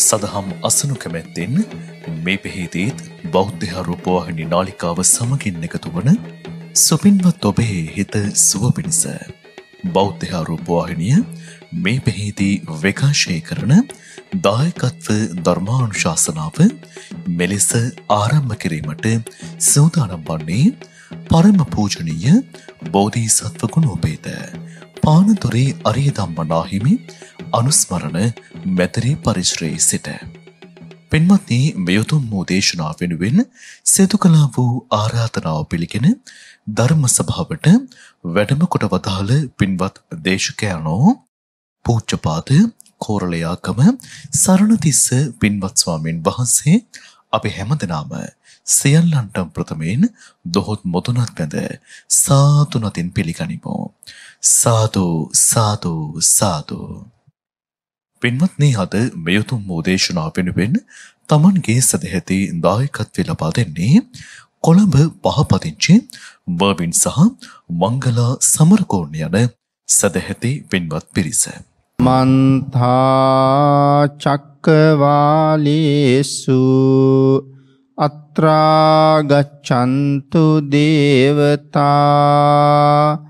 සදහම් අසනු කැමැත්තෙන් මේ පෙහිදීත් බෞද්ධ රූපවාහිනි නාලිකාව සමගින් එකතු වන සුපින්වත් ඔබේ හිත සුව පිණිස බෞද්ධ රූපවාහිනිය මේ පෙහිදී විකාශය කරන දායකත්ව ධර්මානුශාසනාව මෙලෙස ආරම්භ කිරීමට සූදානම් වන්නේ පරම පූජනීය බෝධිසත්ව ගුණෝපේත පානදුරේ අරිය දම්මනාහිමි අනුස්මරණ මැතරී පරිශ්‍රයේ සිට. පෙන්මත්නී මෙයුතුම් වූ දේශනා වෙනුවෙන් සෙතු කලා වූ ආරාධනාව පිළිගෙන ධර්ම සභාවට වැඩම කොට වදාළ පින්වත් දේශකයනෝ පූච්චපාද කෝරලයාකම සරණතිස්ස පින්වත් ස්වාමීන් වහන්සේ අපි හැමදෙනාම සියල්ලන්ටම් ප්‍රථමයෙන් දොහොත් මොතුනත් වැඳ සාතුනතින් පිළිගනිමෝ. සාදු සාදු සාදු පින්වත්නි අද මේ උතුම් මෝදේශනා වෙනුවෙන් තමන්ගේ සදැහැති දායකත්වය ලබා දෙන්නේ කොළඹ පහපදිංචි බර්බින් සහ මංගලා සමරකෝණ යන සදැහැති පින්වත් පිරිස. මන්තා චක්කවාලේසු අත්‍රාගච්ඡන්තු දේවතා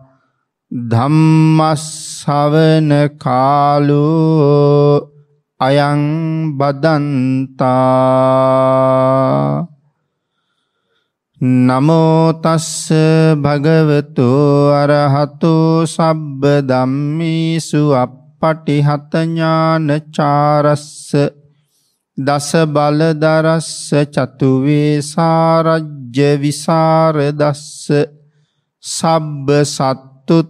ධම්මස්සවන කාලෝ අයං බදන්තා නමෝ තස්ස භගවතු අරහතෝ සබ්බ ධම්මේසු අප්පටිහත ඥානචාරස්ස දස බල දරස්ස චතු වේසාරජ්‍ය විසර දස්ස සබ්බ සත්තුත්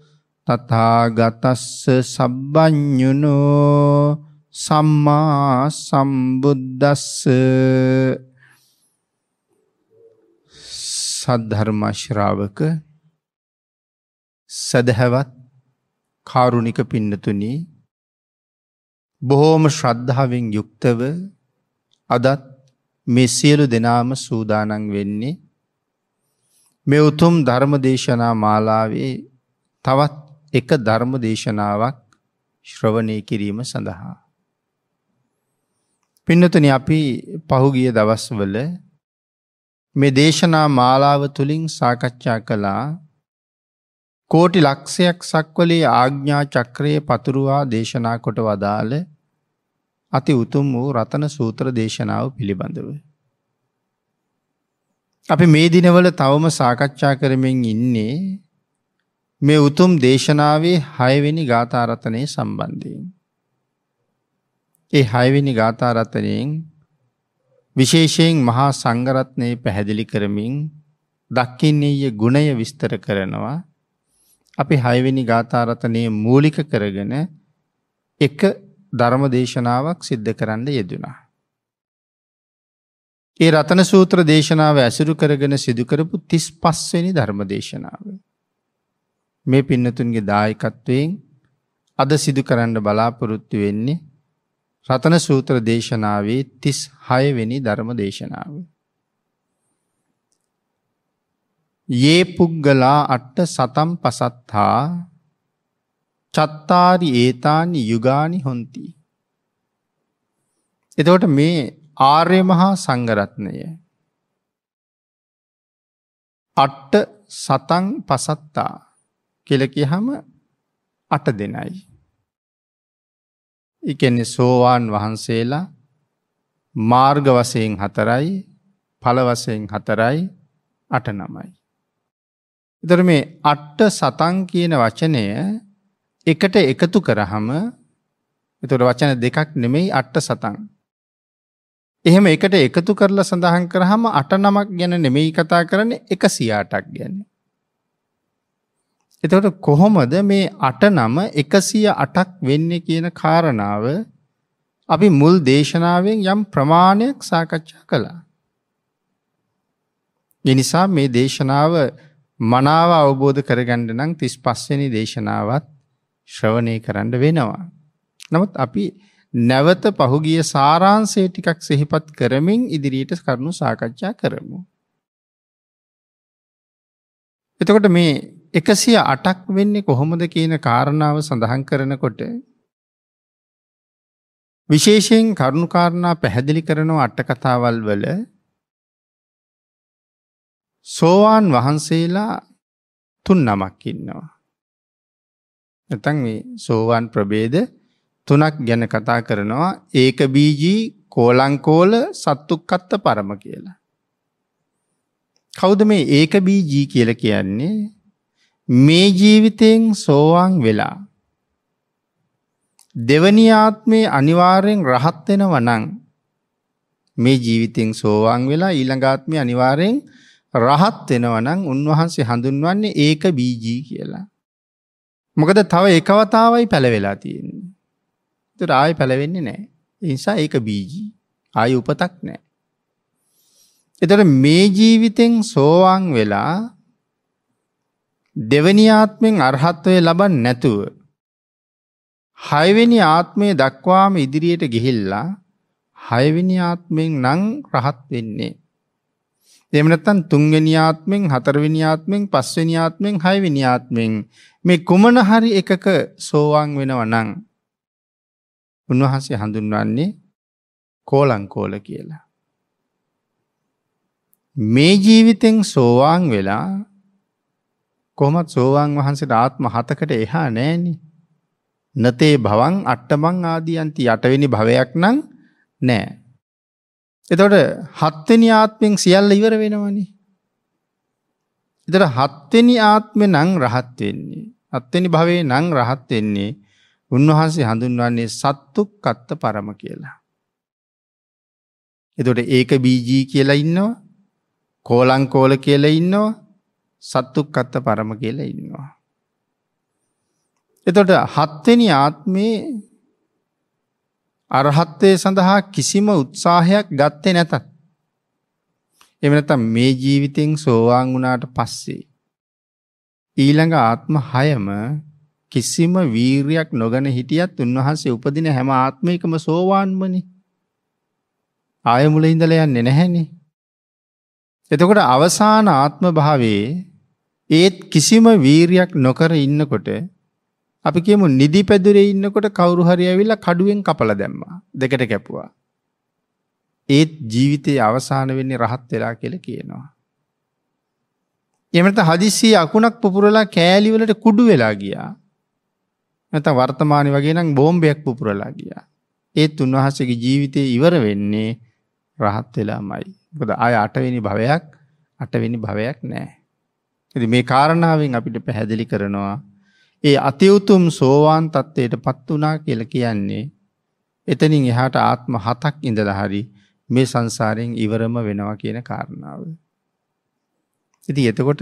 තථාගතස්ස සබ්බඤුනෝ සම්මා සම්බුද්දස්ස සද්ධර්ම ශ්‍රාවක සදහවත් කාරුණික පින්නතුනි බොහෝම ශ්‍රද්ධාවෙන් යුක්තව අදත් මේ සියලු දෙනාම සූදානන් වෙන්නේ මේ උතුම් ධර්ම දේශනා මාලාවේ තවත් එක ධර්ම දේශනාවක් ශ්‍රවණය කිරීම සඳහා. පින්නතන අපි පහුගිය දවස්වල මේ දේශනා මාලාව තුළින් සාකච්ඡා කළා කෝටි ලක්ෂයක් සක්වලේ ආග්ඥා චක්‍රයේ පතුරුවා දේශනා කොට වදාළ අති උතුම් වූ රතන සූත්‍ර දේශනාව පිළිබඳව. අපි මේ දිනවල තවම සාකච්ඡා කරමින් ඉන්නේ මේ උතුම් දේශනාවේ හයවෙනි ගාථාරතනය සම්බන්ධයෙන්. ඒ හයවෙනි ගාථාරතනයෙන් විශේෂයෙන් මහා සංගරත්නය පැහැදිලි කරමින් දක්කින්නේය ගුණය විස්තර කරනවා අපි හයවෙනි ගාථාරතනය මූලික කරගෙන එක ධර්ම දේශනාවක් සිද්ධ කරන්න යෙදුනා. ඒ රතන සූත්‍ර දේශනාව ඇසුරු කරගෙන සිදුකරපු තිස් පස්වෙනි ධර්ම දේශනාව. මේ පින්නතුන්ගේ දායකත්වයෙන් අද සිදු කරන්න බලාපොරොත්තු වෙන්නේ රතන සූත්‍ර දේශනාවේ තිස් හයවෙනි ධර්ම දේශනාව. ඒ පුද්ගලා අට්ට සතම් පසත්හා චත්තාරි ඒතානි යුගානි හොන්ති. එතවට මේ ආර්ය මහා සංගරත්නය අට්ට සතන් පසත්තා කියලා කියහම අට දෙනයි. ඉකෙන්නේ සෝවාන් වහන්සේලා මාර්ග වසයෙන් හතරයි පලවසයෙන් හතරයි අට නමයි. එතර මේ අට්ට සතන් කියන වචනය එකට එකතු කරහම එතුට වචන දෙකක් නෙමෙයි අට්ට සතන්. එහෙම එකට එකතු කරලා සඳහන් කරහම අට නමක් ගැන නෙමෙයි කතා කරන එක සියාටක් ගැන. එතකොට කොහොමද මේ අට නම එකසිය අටක් වෙන්න කියන කාරණාව අපි මුල් දේශනාවෙන් යම් ප්‍රමාණයක් සාකච්ඡා කළා. එනිසා මේ දේශනාව මනාව අවබෝධ කරගන්න නම් තිස් පස්සනි දේශනාවත් ශ්‍රවණය කරන්න වෙනවා. නමුත් අපි නැවත පහුගිය සාරාන්සේ ටිකක් සිහිපත් කරමින් ඉදිරියට කරනු සාකච්ඡා කරමු. එතකොට මේ එකසිය අටක් වෙන්නේ කොහොමද කියන කාරණාව සඳහන් කරනකොට විශේෂයෙන් කරුණුකාරණා පැහැදිලි කරනව අටකතාවල් වල සෝවාන් වහන්සේලා තුන් නමක් ඉන්නවා. නැතන් මේ සෝවාන් ප්‍රබේද තුනක් ගැන කතා කරනවා ඒක බීජී කෝලංකෝල සත්තුක්කත්ත පරම කියලා. කෞද මේ ඒක බීජී කියල කියන්නේ මේ ජීවිතයෙන් සෝවාන් වෙලා දෙවනි ආත්මේ අනිවාර්යෙන් රහත් වෙනවා නම් මේ ජීවිතෙන් සෝවාන් වෙලා ඊළඟ ආත්මේ අනිවාර්යෙන් රහත් වෙනවා නම් උන්වහන්සේ හඳුන්වන්නේ ඒක බීජී කියලා. මොකද තව එක වතාවයි පැලවෙලා තියෙන්නේ. ඒතර ආයෙ පැලවෙන්නේ නැහැ. ඒ නිසා ඒක බීජී. ආයෙ උපතක් නැහැ. ඒතර මේ ජීවිතෙන් සෝවාන් වෙලා දෙවනි ආත්මෙන් අරහත්වය ලබන්නේ නැතුව හයවෙනි ආත්මය දක්වාම ඉදිරියට ගිහිල්ලා හයවෙනි ආත්මෙන් නම් රහත් වෙන්නේ. එහෙම නැත්නම් තුන්වෙනි ආත්මෙන් හතරවෙනි ආත්මෙන් පස්වෙනි ආත්මෙන් හයවෙනි ආත්මෙන් මේ කුමන හරි එකක සෝවාන් වෙනවා නම් උන්වහන්සේ හඳුන්වන්නේ කෝලංකෝල කියලා. මේ ජීවිතෙන් සෝවාන් වෙලා කොහොමත් සෝවාන් වහන්සේට ආත්ම හතකට එහා නෑනේ. නතේ භවං අට්ටමං ආදීයන්ති යටවෙනි භවයක් නම් නෑ. එතකොට හත්වෙනි ආත්මෙන් සියල්ල ඉවර වෙනවනේ. එතකොට හත්වෙනි ආත්මෙ නම් රහත් වෙන්නේ. හත්වෙනි භවේ නම් රහත් වෙන්නේ උන්වහන්සේ හඳුන්වන්නේ සත්තුක්කත්ත පරම කියලා. එතකොට ඒක බීජී කියලා ඉන්නවා. කෝලං කෝල කියලා ඉන්නවා. සත්තුක්කත්ත පරම කියලා ඉන්නවා. එතොට හත්වෙනි ආත්මයේ අරහත්වය සඳහා කිසිම උත්සාහයක් ගත්තේ නැතත්. එමනත මේ ජීවිතෙන් සෝවාන් වුණාට පස්සේ. ඊළඟ ආත්ම හයම කිසිම වීරයක් නොගන හිටියත් උන්වහන්සේ උපදින හැම ආත්මයකම සෝවාන්මනි. ආයමුල ඉඳල යන්නේ නැහැනේ. එතකොට අවසාන ආත්ම භාවේ ඒත් කිසිම වීරයක් නොකර ඉන්නකොට අපි කියමු නිදි පැදුරේ ඉන්නකොට කවුරු හරි ඇවිල්ලා කඩුවෙන් කපලා දැම්මා. දෙකට කැපුවා. ඒත් ජීවිතයේ අවසාන වෙන්නේ රහත් වෙලා කියලා කියනවා. එමෙත හදිස්සියේ අකුණක් පුපුරලා කෑලි වලට කුඩු වෙලා ගියා. නැත්නම් වර්තමානයේ වගේ නම් බෝම්බයක් පුපුරලා ගියා. ඒත් උන්වහන්සේගේ ජීවිතේ ඉවර වෙන්නේ රහත් වෙලාමයි. මොකද ආය අටවෙනි භවයක් අටවෙනි භවයක් නැහැ. ඉතින් මේ කාරණාවෙන් අපිට පැහැදිලි කරනවා ඒ අති උතුම් සෝවාන් තත්ත්වයටපත් වුණා කියලා කියන්නේ එතනින් එහාට ආත්ම හතක් ඉඳලා හරි මේ සංසාරයෙන් ඉවරම වෙනවා කියන කාරණාව. ඉතින් එතකොට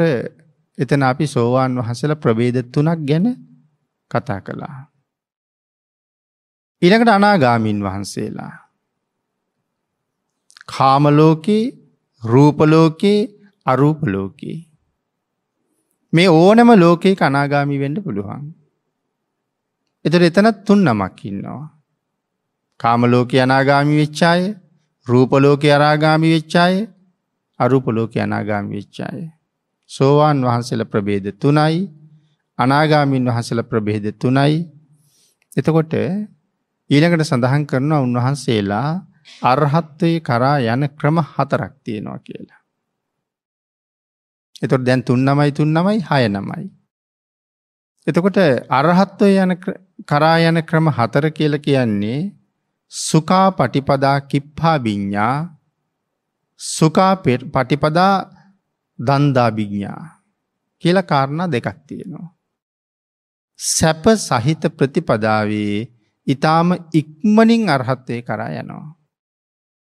එතන අපි සෝවාන් වහන්සේලා ප්‍රභේද තුනක් ගැන කතා කළා. ඊළඟට අනාගාමීන් වහන්සේලා. කාමලෝකේ රූපලෝකේ අරූපලෝකේ මේ ඕනම ලෝකයේ කනාගාමි වෙන්ඩ පුළුවන්. එතට එතනත් තුන් නමක් ඉන්නවා. කාමලෝක අනාගාමි වෙච්චාය රූපලෝක අරාගාමි වෙච්චාය අරුපලෝක අනාගාමි වෙච්චාය. සෝවාන් වහන්සල ප්‍රබේද තුනයි අනාගාමීන් වහසල ප්‍රබේද තුනයි එතකොට ඊළඟට සඳහන් කරනවා උන්වහන්සේලා අර්හත්වය කරා යන ක්‍රම හතරක් තියෙනවා කියලා. එතොට දැන් තුන් නමයි තුන් නමයි හය නමයි. එතකොට අරහත්වය යන කරා යන ක්‍රම හතර කියල කියන්නේ සුකා පටිපදා කිප්හා බිඤ්ඥා සුකා පටිපදා දන්දාභිග්ඥා කියල කාරණා දෙකක් තියෙනවා. සැප සහිත ප්‍රතිපදාවේ ඉතාම ඉක්මනින් අර්හත්වය කරා යනවා.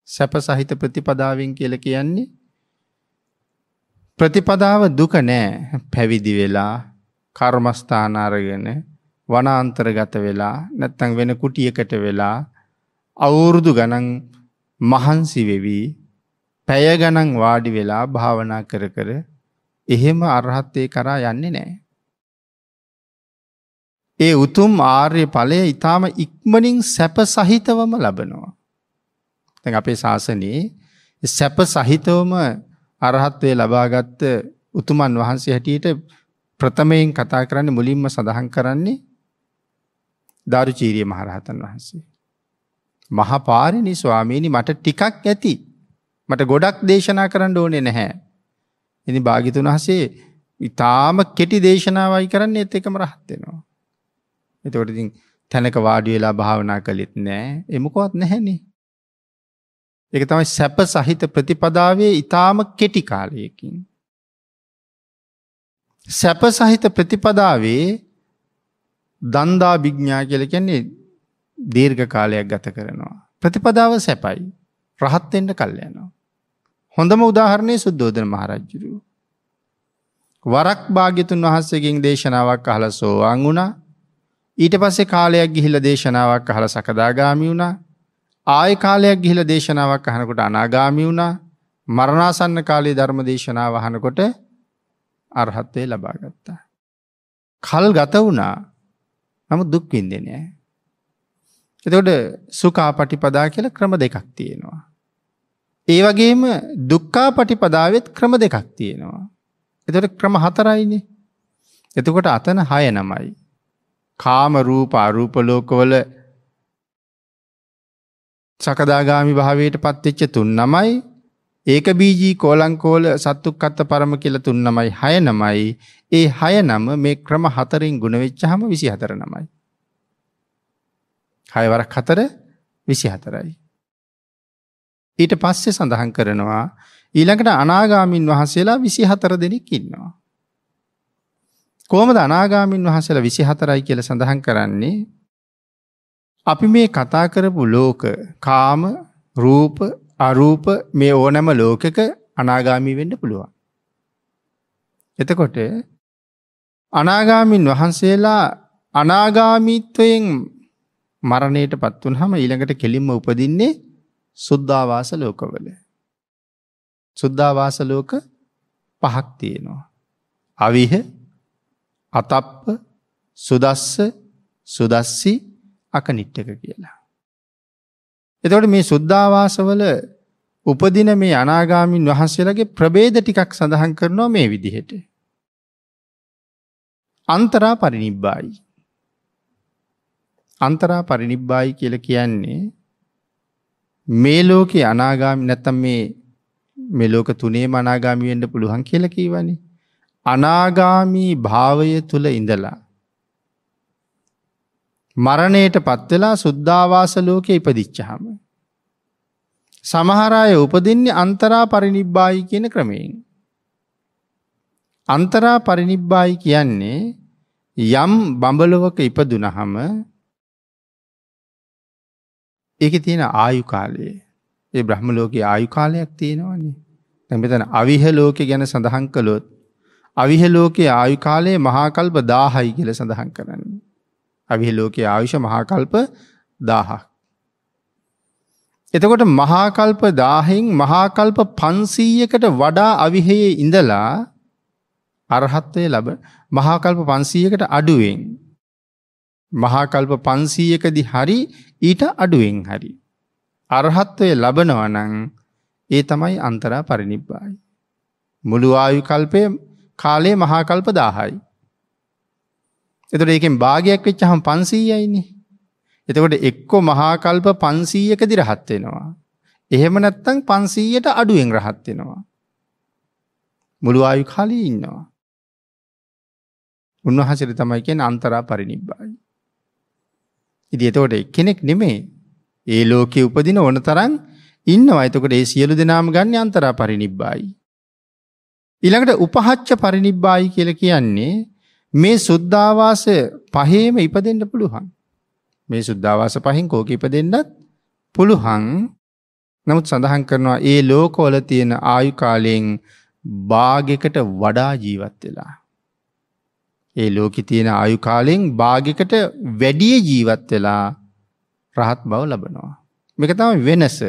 සැප සහිත ප්‍රතිපදාවෙන් කියල කියන්නේ ප්‍රතිපදාව දුක නෑ පැවිදි වෙලා කර්මස්ථානාරගෙන වනාන්තරගත වෙලා නැත්තං වෙන කුටියකට වෙලා අවුරුදු ගණන් මහන්සි වෙවී පැය ගණන් වාඩි වෙලා භාවනා කර කර එහෙම අරහත්තේ කරා යන්නේ නෑ. ඒ උතුම් ආර්ය ඵලය ඊටාම ඉක්මනින් සැප සහිතවම ලබනවා. දැන් අපේ ශාසනයේ සැප සහිතවම අරහත්වය ලබාගත්ත උතුමන් වහන්සේ හැටියට ප්‍රථමයෙන් කතා කරන්න මුලින්ම සඳහන් කරන්නේ දාරුචීරිය මහරහතන් වහන්සේ. මහපාරිණි ස්වාමීණි මට ටිකක් ඇති. මට ගොඩක් දේශනා කරන්න ඕනේ නැහැ. ඉනි භාගිතුන් වහසේ ඉතාම කෙටි දේශනාවයි කරන්නේ එත් එකම රහත්වෙනවා. එතකොටඉතින් තැනක වාඩි වෙලා භාවනා කළෙත් නෑ එමකොත් නැහැනේ. එක තමයි සැප සහිත ප්‍රතිපදාවේ ඉතාම කෙටි කාලයකින්. සැප සහිත ප්‍රතිපදාවේ දන්දා භිග්ඥා කියල කියන්නේ දීර්ඝ කාලයක් ගත කරනවා. ප්‍රතිපදාව සැපයි රහත්තෙන්ට කල්ල යනවා. හොඳම උදාහරණය සුද්දෝදන මහරජ්ජුරු. වරක් භාගිතුන් වහන්සේකින් දේශනාවක් අහල සෝවාන් වුණා ඊට පස්සේ කාලයක් ගිහිල දේශනාවක් අහල සකදාගාමි වුණා ආය කාලයක් ගිහිලා දේශනාවක් අහනකොට අනාගාමී වුණා. මරණාසන්න කාලේ ධර්ම දේශනාව අහනකොට අරහත්ත්වේ ලබා ගත්තා. කල් ගත වුණා. නමුත් දුක් විඳින්නේ නැහැ. එතකොට සුඛාපටිපදා කියලා ක්‍රම දෙකක් තියෙනවා. ඒ වගේම දුක්ඛාපටිපදාවෙත් ක්‍රම දෙකක් තියෙනවා. එතකොට ක්‍රම හතරයිනේ. එතකොට අතන 6 නමයි. කාම රූප අරූප ලෝකවල සකදාගාමි භාවයට පත්වෙච්ච තුන් නමයි ඒක බීජී කෝලංකෝල සත්තුක්කත්ත පරම කියලා තුන් නමයි හය නමයි ඒ හය නම මේ ක්‍රම හතරින් ගුණ වෙච්චහම 24 නමයි. හය වරක් හතර 24යි. ඊට පස්සේ සඳහන් කරනවා ඊළඟට අනාගාමින් වහන්සේලා 24 දෙනෙක් ඉන්නවා. කොහොමද අනාගාමින් වහන්සේලා 24යි කියලා සඳහන් කරන්නේ? අපි මේ කතා කරපු ලෝක කාම රූප අරූප මේ ඕනෑම ලෝකක අනාගාමී වෙන්න පුළුවන්. එතකොට අනාගාමීන් වහන්සේලා අනාගාමීත්වයෙන් මරණයට පත්වන හම ඊළඟට කෙලින්ම උපදින්නේ සුද්ධවාස ලෝකවල. සුද්ධවාස ලෝක පහක් තියෙනවා. අවිහ අතප්ප සුදස්ස සුදස්සි අකනිට්ට එක කියලා. එතකොට මේ සුද්ධවාසවල උපදින මේ අනාගාමීන් වහන්සේලාගේ ප්‍රබේද ටිකක් සඳහන් කරනවා මේ විදිහට. අන්තරා පරිනිබ්බායි. අන්තරා පරිනිබ්බායි කියල කියන්නේ මේ ලෝකේ අනාගාමි නැත්තම් මේ මේ ලෝක තුනේ මනාගාමි වෙන්න පුළුවන් කියලා කියවනේ. අනාගාමී භාවය තුල ඉඳලා මරණයට පත්වෙලා සුද්ධවාස ලෝකය ඉපදිච්චහම. සමහරාය උපදින්නේ අන්තරා පරිනිබ්බායි කියන ක්‍රමයෙන්. අන්තරා පරිනිබ්බායි කියන්නේ යම් බඹලොවක ඉපදුනහම ඒක තියෙන ආයු කාලයේ ඒ බ්‍රහ්ම ලෝකයේ ආයු කාලයක් තියෙනවනේ. දැන් මෙතන අවිහ ලෝකේ ගැන සඳහන් කළොත් අවිහ ලෝකයේ ආයු කාලය මහා කල්ප 1000යි කියලා සඳහන් කරන්නේ. අවිහ ලෝකයේ ආයුෂ මහාකල්ප දාහක්. එතකොට මහාකල්ප දාහෙන් මහාකල්ප පන්සීයකට වඩා අවිහයේ ඉඳලා අරහත්වය ලබ මහාකල්ප පන්සීයකට අඩුවෙන්. මහාකල්ප පන්සීයකදි හරි ඊට අඩුවෙන් හරි. අරහත්වය ලබනවනං ඒ තමයි අන්තරා පරිනිබ්බායි. මුළු ආයු කල්පය කාලේ මහාකල්ප දාහයි. එතකොට ඒකෙන් භාගයක් වෙච්ච හම 500යිනේ. එතකොට එක්කෝ මහා කල්ප 500කදී රහත් වෙනවා. එහෙම නැත්නම් 500ට අඩුවෙන් රහත් වෙනවා. මුළු ආයු කාලේ ඉන්නවා. උන්වහන්සේට තමයි කියන්නේ අන්තරා පරිනිබ්බායි. ඉතින් එතකොට කෙනෙක් නෙමෙයි. ඒ ලෝකේ උපදින ඕනතරම් ඉන්නවා. එතකොට ඒ සියලු දෙනාම ගන්න අන්තරා පරිනිබ්බායි. ඊළඟට උපහච්ච පරිනිබ්බායි කියලා කියන්නේ මේ සුද්ධාවාස පහේම ඉපදෙන්න පුළුවන්. මේ සුද්ධාවාස පහෙන් කෝක ඉපදෙන්නත් පුළුවන්. නමුත් සඳහන් කරනවා ඒ ලෝකවල තියෙන ආයු කාලයෙන් භාගයකට වඩා ජීවත් වෙලා. ඒ ලෝකෙ තියෙන ආයු කාලෙන් භාගයකට වැඩිය ජීවත් වෙලා රහත් බව ලබනවා. මේක තමයි වෙනස.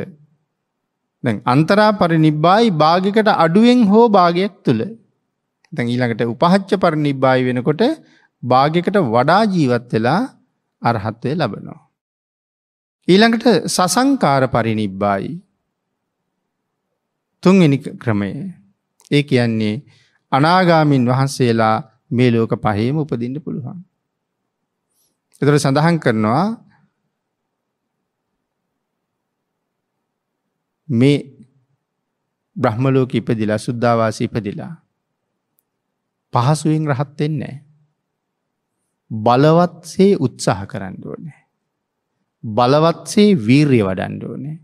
දැන් අන්තරා පරිනිබ්බායි භාගයකට අඩුවෙන් හෝ භාගයක් තුල දැන් ඊළඟට උපහච්ච පරිනිබ්බාය වෙනකොට භාගයකට වඩා ජීවත් වෙලා අරහත්වය ලබනවා. ඊළඟට සසංකාර පරිනිබ්බායි. තුන්වෙනි ක්‍රමය. ඒ කියන්නේ අනාගාමින් වහන්සේලා මේ ලෝක පහේම උපදින්න පුළුවන්. එතකොට සඳහන් කරනවා මේ බ්‍රහ්මලෝක ඉපදිලා සුද්ධවාසී ඉපදිලා පහසුවෙන් රහත් වෙන්නේ නැහැ. බලවත්සේ උත්සාහ කරන්න ඕනේ. බලවත්සේ වීර්ය වඩන්න ඕනේ.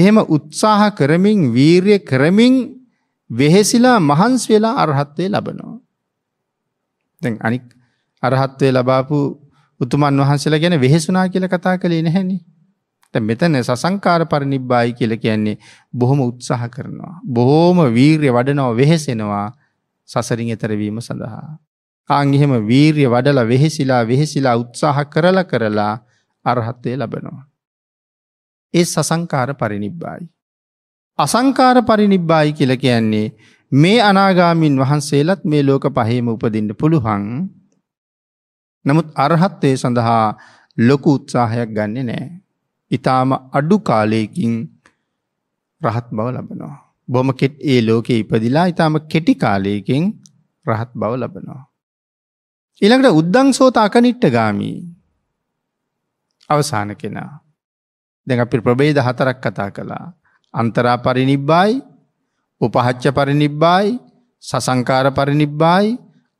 එහෙම උත්සාහ කරමින් වීර්ය කරමින් වෙහෙසිලා මහන්ස් වෙලා අරහත්වය ලබනවා. දැන් අනික් අරහත්වය ලබාපු උතුමන් වහන්සේලා ගැන වෙහෙසුනා කියල කතා කළේ නැහැනි. තැ මෙතන සසංකාර පරණිබ්බායි කියල කියන්නේ බොහොම උත්සාහ කරනවා. බොහෝම වීර්ය වඩනව වෙහෙසෙනවා සසරින් එතරවීම සඳහා. ආංගිහෙම වීර්ය වඩල වෙහෙසිලා වෙහෙසිලා උත්සාහ කරල කරලා අරහත්වය ලබනවා. ඒ සසංකාර පරිනිබ්බායි. අසංකාර පරිනිබ්බායි කියල කියන්නේ මේ අනාගාමින් වහන්සේලත් මේ ලෝක පහේම උපදින්න පුළුහන් නමුත් අරහත්වය සඳහා ලොකු උත්සාහයක් ගන්නේ නෑ. ඉතාම අඩු කාලයකින් රහත් බව ලබනවා. බොම ඒ ලෝකෙ ඉපදිලා ඉතාම කෙටි කාලයකින් රහත් බව ලබනවා. ඊළඟට උද්දං සෝත අකනිට්ට ගාමී අවසාන කෙනා. දැන් අපි ප්‍රබේද හතරක් කතා කළා. අන්තරා පරිනිබ්බායි උපහච්ච පරිනිබ්බායි සසංකාර පරිනිබ්බායි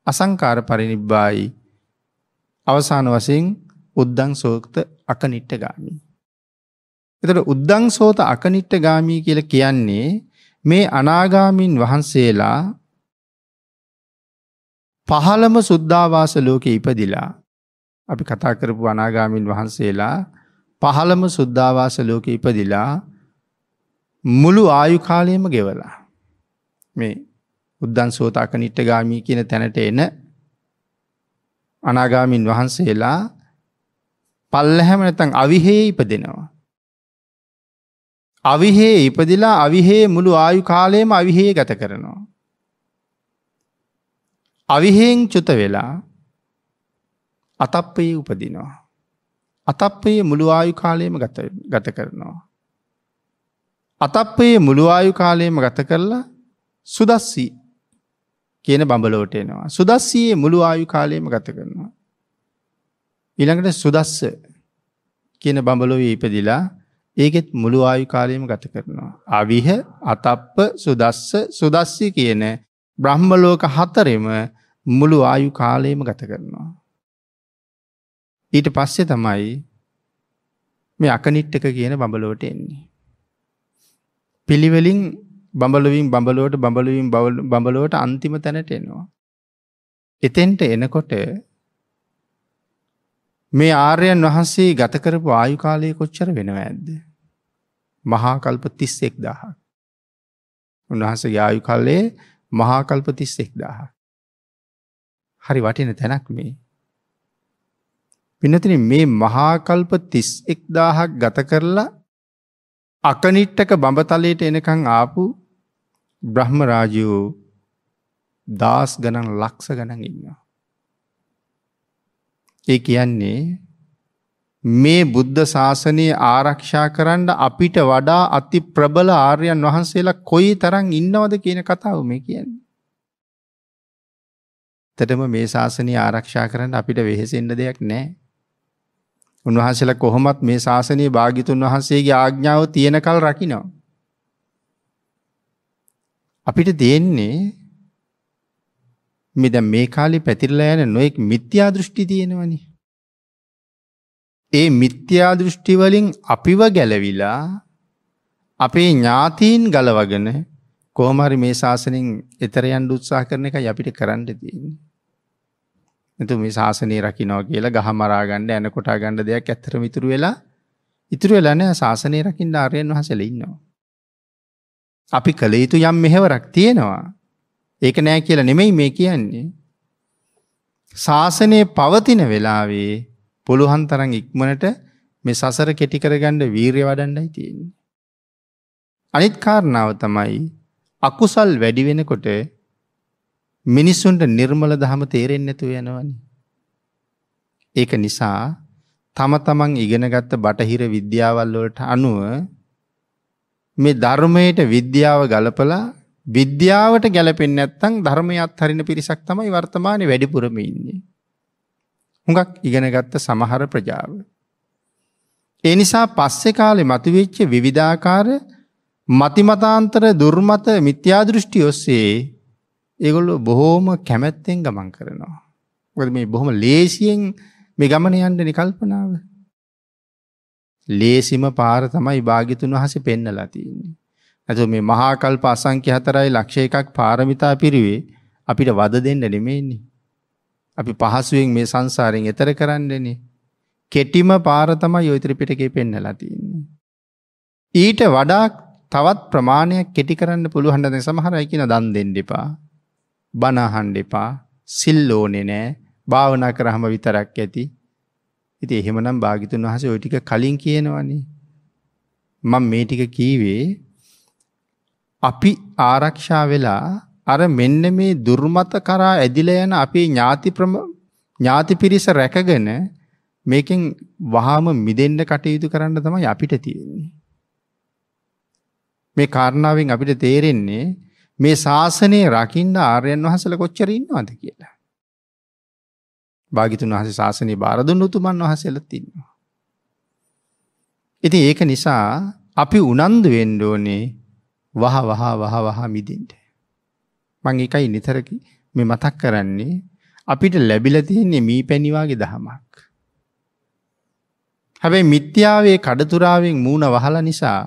අසංකාර පරිනිබ්බායි අවසාන වසින් උද්දං සෝක්ත අකනිට්ට ගාමී. එතට උද්දං සෝත අකනිට්ට ගාමී කියල කියන්නේ මේ අනාගාමීන් වහන්සේලා පහළම සුද්ධාවාස ලෝකෙ ඉපදිලා අපි කතා කරපු අනාගාමීන් වහන්සේලා පහළම සුද්ධාවාස ලෝක ඉපදිලා මුළු ආයු කාලයම ගෙවලා මේ උද්දන් සෝතාක නිට්ටගාමී කියන තැනට එන අනාගාමීන් වහන්සේලා පල්ලැහැම නැතන් අවිහේ ඉපදෙනවා අවිහේ ඉපදිලා අවිහේ මුළු ආයු කාලයම අවිහේ ගත කරනවා. අවිහෙෙන් චුත වෙලා අතප්පයේ උපදිනවා. අතප්පයේ මුළු ආයු කාලයම ගත කරනවා. අතප්පයේ මුළු ආයු කාලයම ගත කරලා සුදස්සී කියන බඹලෝට එනවා. සුදස්සයේ මුළු ආයු කාලයම ගත කරනවා. ඉළඟට සුදස්ස කියන බඹලොව ඉපදිලා ඒකෙත් මුළු ආයු කාලයම ගත කරනවා. අවිහ අතප්ප සුදස්ස සුදස්සි කියන බ්‍රහ්මලෝක හතරෙම මුළු ආයු කාලයම ගත කරනවා. ඊට පස්සේ තමයි මේ අකනිට්ටක කියන බඹලෝට එන්නේ. පිළිවෙලින් බඹලුවින් බඹලෝට බඹලුවින් බඹලෝට අන්තිම තැනට එනවා. එතෙන්ට එනකොට මේ ආර්යයන් වහන්සේ ගත කරපු ආයු කාලය කොච්චර වෙනව ඇද්ද? මහාකල්ප තිස්සෙක් දහ. උන්වහන්සේ යායු කල්ලේ මහාකල්ප තිස්සෙක් දහ. හරි වටින තැනක් මේ. පිනතින මේ මහාකල්ප තිස් එක් දාහක් ගත කරලා අකනිට්ටක බඹතලයට එනකං ආපු බ්‍රහ්ම රාජයෝ දාස් ගණන් ලක්ස ගණන් ඉන්නවා. ඒ කියන්නේ මේ බුද්ධ ශාසනය ආරක්ෂා කරන්න අපිට වඩා අති ප්‍රබල ආර්යන් වහන්සේලා කොයි තරම් ඉන්නවද කියන කතාව මේ කියන්නේ. ඇත්තටම මේ ශාසනය ආරක්ෂා කරන්න අපිට වෙහෙසෙන්න දෙයක් නැහැ. උන්වහන්සේලා කොහොමත් මේ ශාසනය භාග්‍යතුන් වහන්සේගේ ආඥාව තියෙනකල් රකිනවා. අපිට දෙන්නේ මේ දැන් මේ කාලේ පැතිරලා යන නොඑක් මිත්‍යා දෘෂ්ටි තියෙනවනේ. ඒ මිත්‍යා දෘෂ්ටි වලින් අපිව ගැලවිලා අපේ ඥාතීන් ගලවගෙන කොහොමහරි මේ ශාසනයෙන් එතර යන්න උත්සාහ කරන එක අපිට කරන්න තියෙන්නේ. එතු මේ ශාසනය රකින්නවා කියලා ගහ මරා ගන්න එන කොටා ගන්න දෙයක් ඇත්තටම ඉතුරු වෙලා ඉතුරු වෙලා නැහැ ශාසනය රකින්න ආර්යයන් වහන්සේලා ඉන්නවා. අපි කළ යුතු යම් මෙහෙවරක් තියෙනවා. ඒක නෑ කියලා නෙමෙයි මේ කියන්නේ. ශාසනය පවතින වෙලාවේ පුළුවන් තරම් ඉක්මනට මේ සසර කෙටි කරගන්න වීරිය වඩන්නයි තියෙන්නේ. අනිත් කාරණාව තමයි අකුසල් වැඩි වෙනකොට මිනිස්සුන්ට නිර්මල දහම තේරෙන්නේ නැතුව යනවනේ. ඒක නිසා තම තමන් ඉගෙනගත්ත බටහිර විද්‍යාවල් වලට අනුව මේ ධර්මයට විද්‍යාව ගලපලා විද්‍යාවට ගැලපෙන්නේ නැත්නම් ධර්මය අත්හරින පිරිසක් තමයි වර්තමානයේ වැඩිපුරම ඉන්නේ. හුඟක් ඉගෙනගත්ත සමහර ප්‍රජාව. ඒ නිසා පස්සෙ කාලෙ මතුවෙච්ච විවිධාකාර මතිමතාන්තර දුර්මත මිත්‍යාදෘෂ්ටි ඔස්සේ ඒගොල්ලු බොහෝම කැමැත්තෙන් ගමන් කරනවා. ගොද මේ බොහොම ලේසියෙන් මේ ගමන යන්න නිකල්පනාව. ලේසිම පාර තමයි භාගිතුන් වහස පෙන්නලා තියන්නේ. ඇතු මේ මහාකල්ප අසංක්‍ය හතරයි ලක්ෂය එකක් පාරමිතා පිරිවේ අපිට වද දෙන්න නෙමෙන්නේ. අපි පහසුවෙන් මේ සංසාරයෙන් එතර කරන්නනේ. කෙටිම පාර තමයි ඔය ත්‍රිපිටකේ පෙන්නලා තියෙන්නේ. ඊට වඩා තවත් ප්‍රමාණයක් කෙටි කරන්න පුළුවන් නැද සමහර අය කියන දන් දෙන්න එපා. බණ අහන්න එපා. සිල් ඕනේ නෑ. භාවනා කරාම විතරක් ඇති. ඉතින් එහෙමනම් භාගිතුන් වහන්සේ ওই ටික කලින් කියනවනේ. මම මේ ටික කීවේ අපි ආරක්ෂා වෙලා අර මෙන්න මේ දුර්මත කරා ඇදිලා යන අපේ ඥාති ප්‍රම ඥාති පිරිස රැකගෙන මේකෙන් වහාම මිදෙන්න කටයුතු කරන්න තමයි අපිට තියෙන්නේ. මේ කාරණාවෙන් අපිට තේරෙන්නේ මේ ශාසනය රකින්න ආර්යයන් වහන්සේලා කොච්චර ඉන්නවද කියලා. භාගිතුන් වහන්සේ ශාසනය බාර දුන්න උතුමන් වහන්සේලාත් ඉන්නවා. ඉතින් ඒක නිසා අපි උනන්දු වෙන්න ඕනේ වහ වහ වහ වහ මිදෙන්න. මං එකයි නිතරකි මේ මතක් කරන්නේ අපිට ලැබිල තියෙන්නේ මී පැණිවාගේ දහමක්. හැබැයි මිත්‍යාවේ කඩතුරාවෙන් මූුණ වහල නිසා